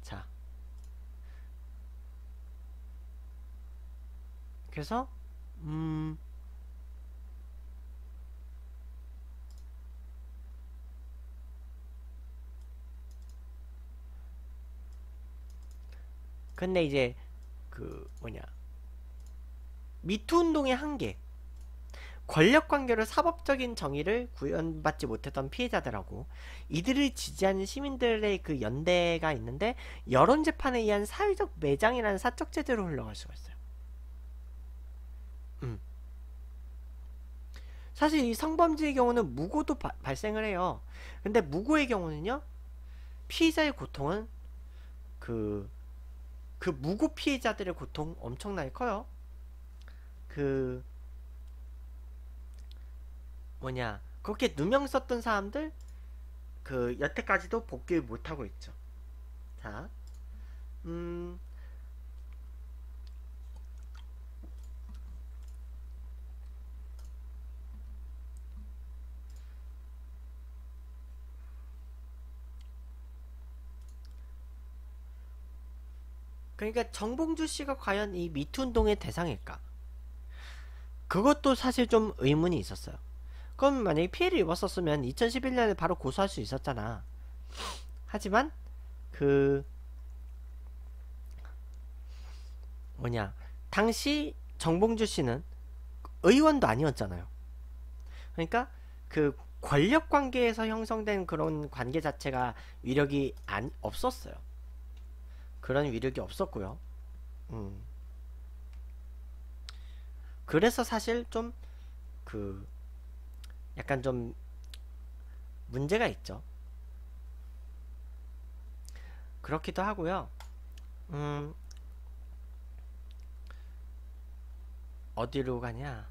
자 그래서 음 근데 이제 그 뭐냐 미투 운동의 한계 권력 관계로 사법적인 정의를 구현받지 못했던 피해자들하고 이들을 지지하는 시민들의 그 연대가 있는데 여론 재판에 의한 사회적 매장이라는 사적 제재로 흘러갈 수가 있어요. 음. 사실 이 성범죄의 경우는 무고도 바, 발생을 해요. 근데 무고의 경우는요. 피해자의 고통은 그그 무고 피해자들의 고통 엄청나게 커요. 그 뭐냐 그렇게 누명 썼던 사람들 그 여태까지도 복귀 못하고 있죠. 자, 음 그러니까 정봉주 씨가 과연 이 미투 운동의 대상일까? 그것도 사실 좀 의문이 있었어요. 그럼 만약에 피해를 입었었으면 2011년에 바로 고소할 수 있었잖아. 하지만 그 뭐냐 당시 정봉주 씨는 의원도 아니었잖아요. 그러니까 그 권력 관계에서 형성된 그런 관계 자체가 위력이 안, 없었어요. 그런 위력이 없었고요. 음. 그래서 사실 좀 그 약간 좀 문제가 있죠. 그렇기도 하고요. 음. 어디로 가냐?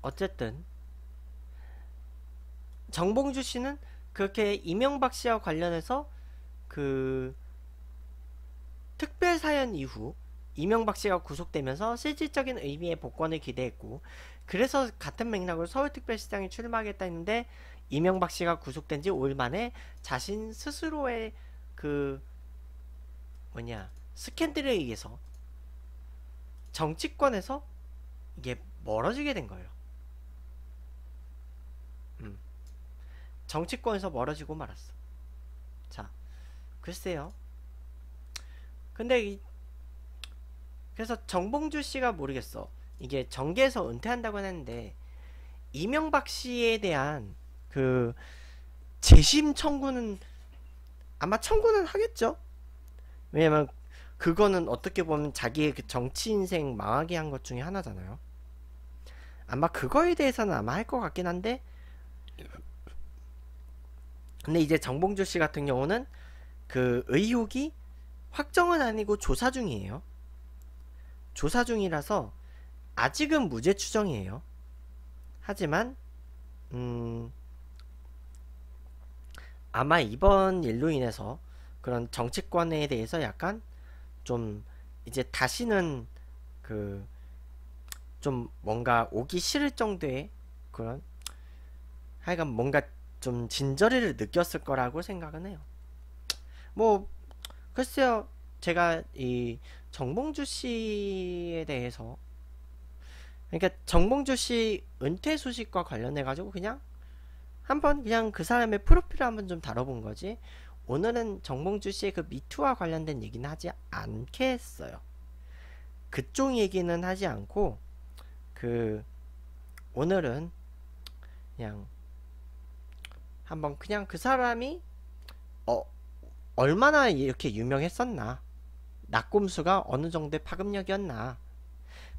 어쨌든 정봉주 씨는 그렇게 이명박 씨와 관련해서 그 특별 사연 이후 이명박 씨가 구속되면서 실질적인 의미의 복권을 기대했고 그래서 같은 맥락으로 서울특별시장에 출마하겠다 했는데 이명박 씨가 구속된 지 5일 만에 자신 스스로의 그 뭐냐 스캔들에 의해서 정치권에서 이게 멀어지게 된 거예요. 정치권에서 멀어지고 말았어. 자, 글쎄요. 근데 이, 그래서 정봉주 씨가 모르겠어. 이게 정계에서 은퇴한다고 했는데 이명박 씨에 대한 그 재심 청구는 아마 청구는 하겠죠. 왜냐면 그거는 어떻게 보면 자기의 그 정치 인생 망하게 한 것 중에 하나잖아요. 아마 그거에 대해서는 아마 할 것 같긴 한데 근데 이제 정봉주 씨 같은 경우는 그 의혹이 확정은 아니고 조사 중이에요. 조사 중이라서 아직은 무죄 추정이에요. 하지만 음 아마 이번 일로 인해서 그런 정치권에 대해서 약간 좀 이제 다시는 그 좀 뭔가 오기 싫을 정도의 그런 하여간 뭔가 좀 진저리를 느꼈을 거라고 생각은 해요. 뭐 글쎄요. 제가 이 정봉주 씨에 대해서 그러니까 정봉주 씨 은퇴 소식과 관련해 가지고 그냥 한번 그냥 그 사람의 프로필을 한번 좀 다뤄본 거지 오늘은 정봉주 씨의 그 미투와 관련된 얘기는 하지 않겠어요. 그쪽 얘기는 하지 않고 그 오늘은 그냥 한번 그냥 그 사람이 어 얼마나 이렇게 유명했었나 낙곰수가 어느 정도의 파급력이었나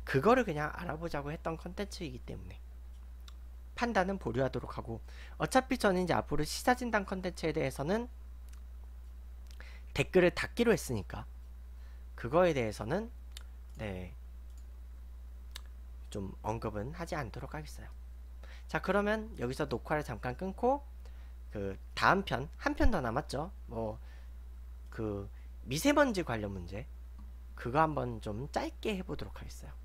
그거를 그냥 알아보자고 했던 컨텐츠이기 때문에 판단은 보류하도록 하고 어차피 저는 이제 앞으로 시사진단 컨텐츠에 대해서는 댓글을 닫기로 했으니까 그거에 대해서는 네 좀 언급은 하지 않도록 하겠어요 자 그러면 여기서 녹화를 잠깐 끊고 그 다음 편 한 편 더 남았죠. 뭐 그 미세먼지 관련 문제 그거 한번 좀 짧게 해보도록 하겠어요.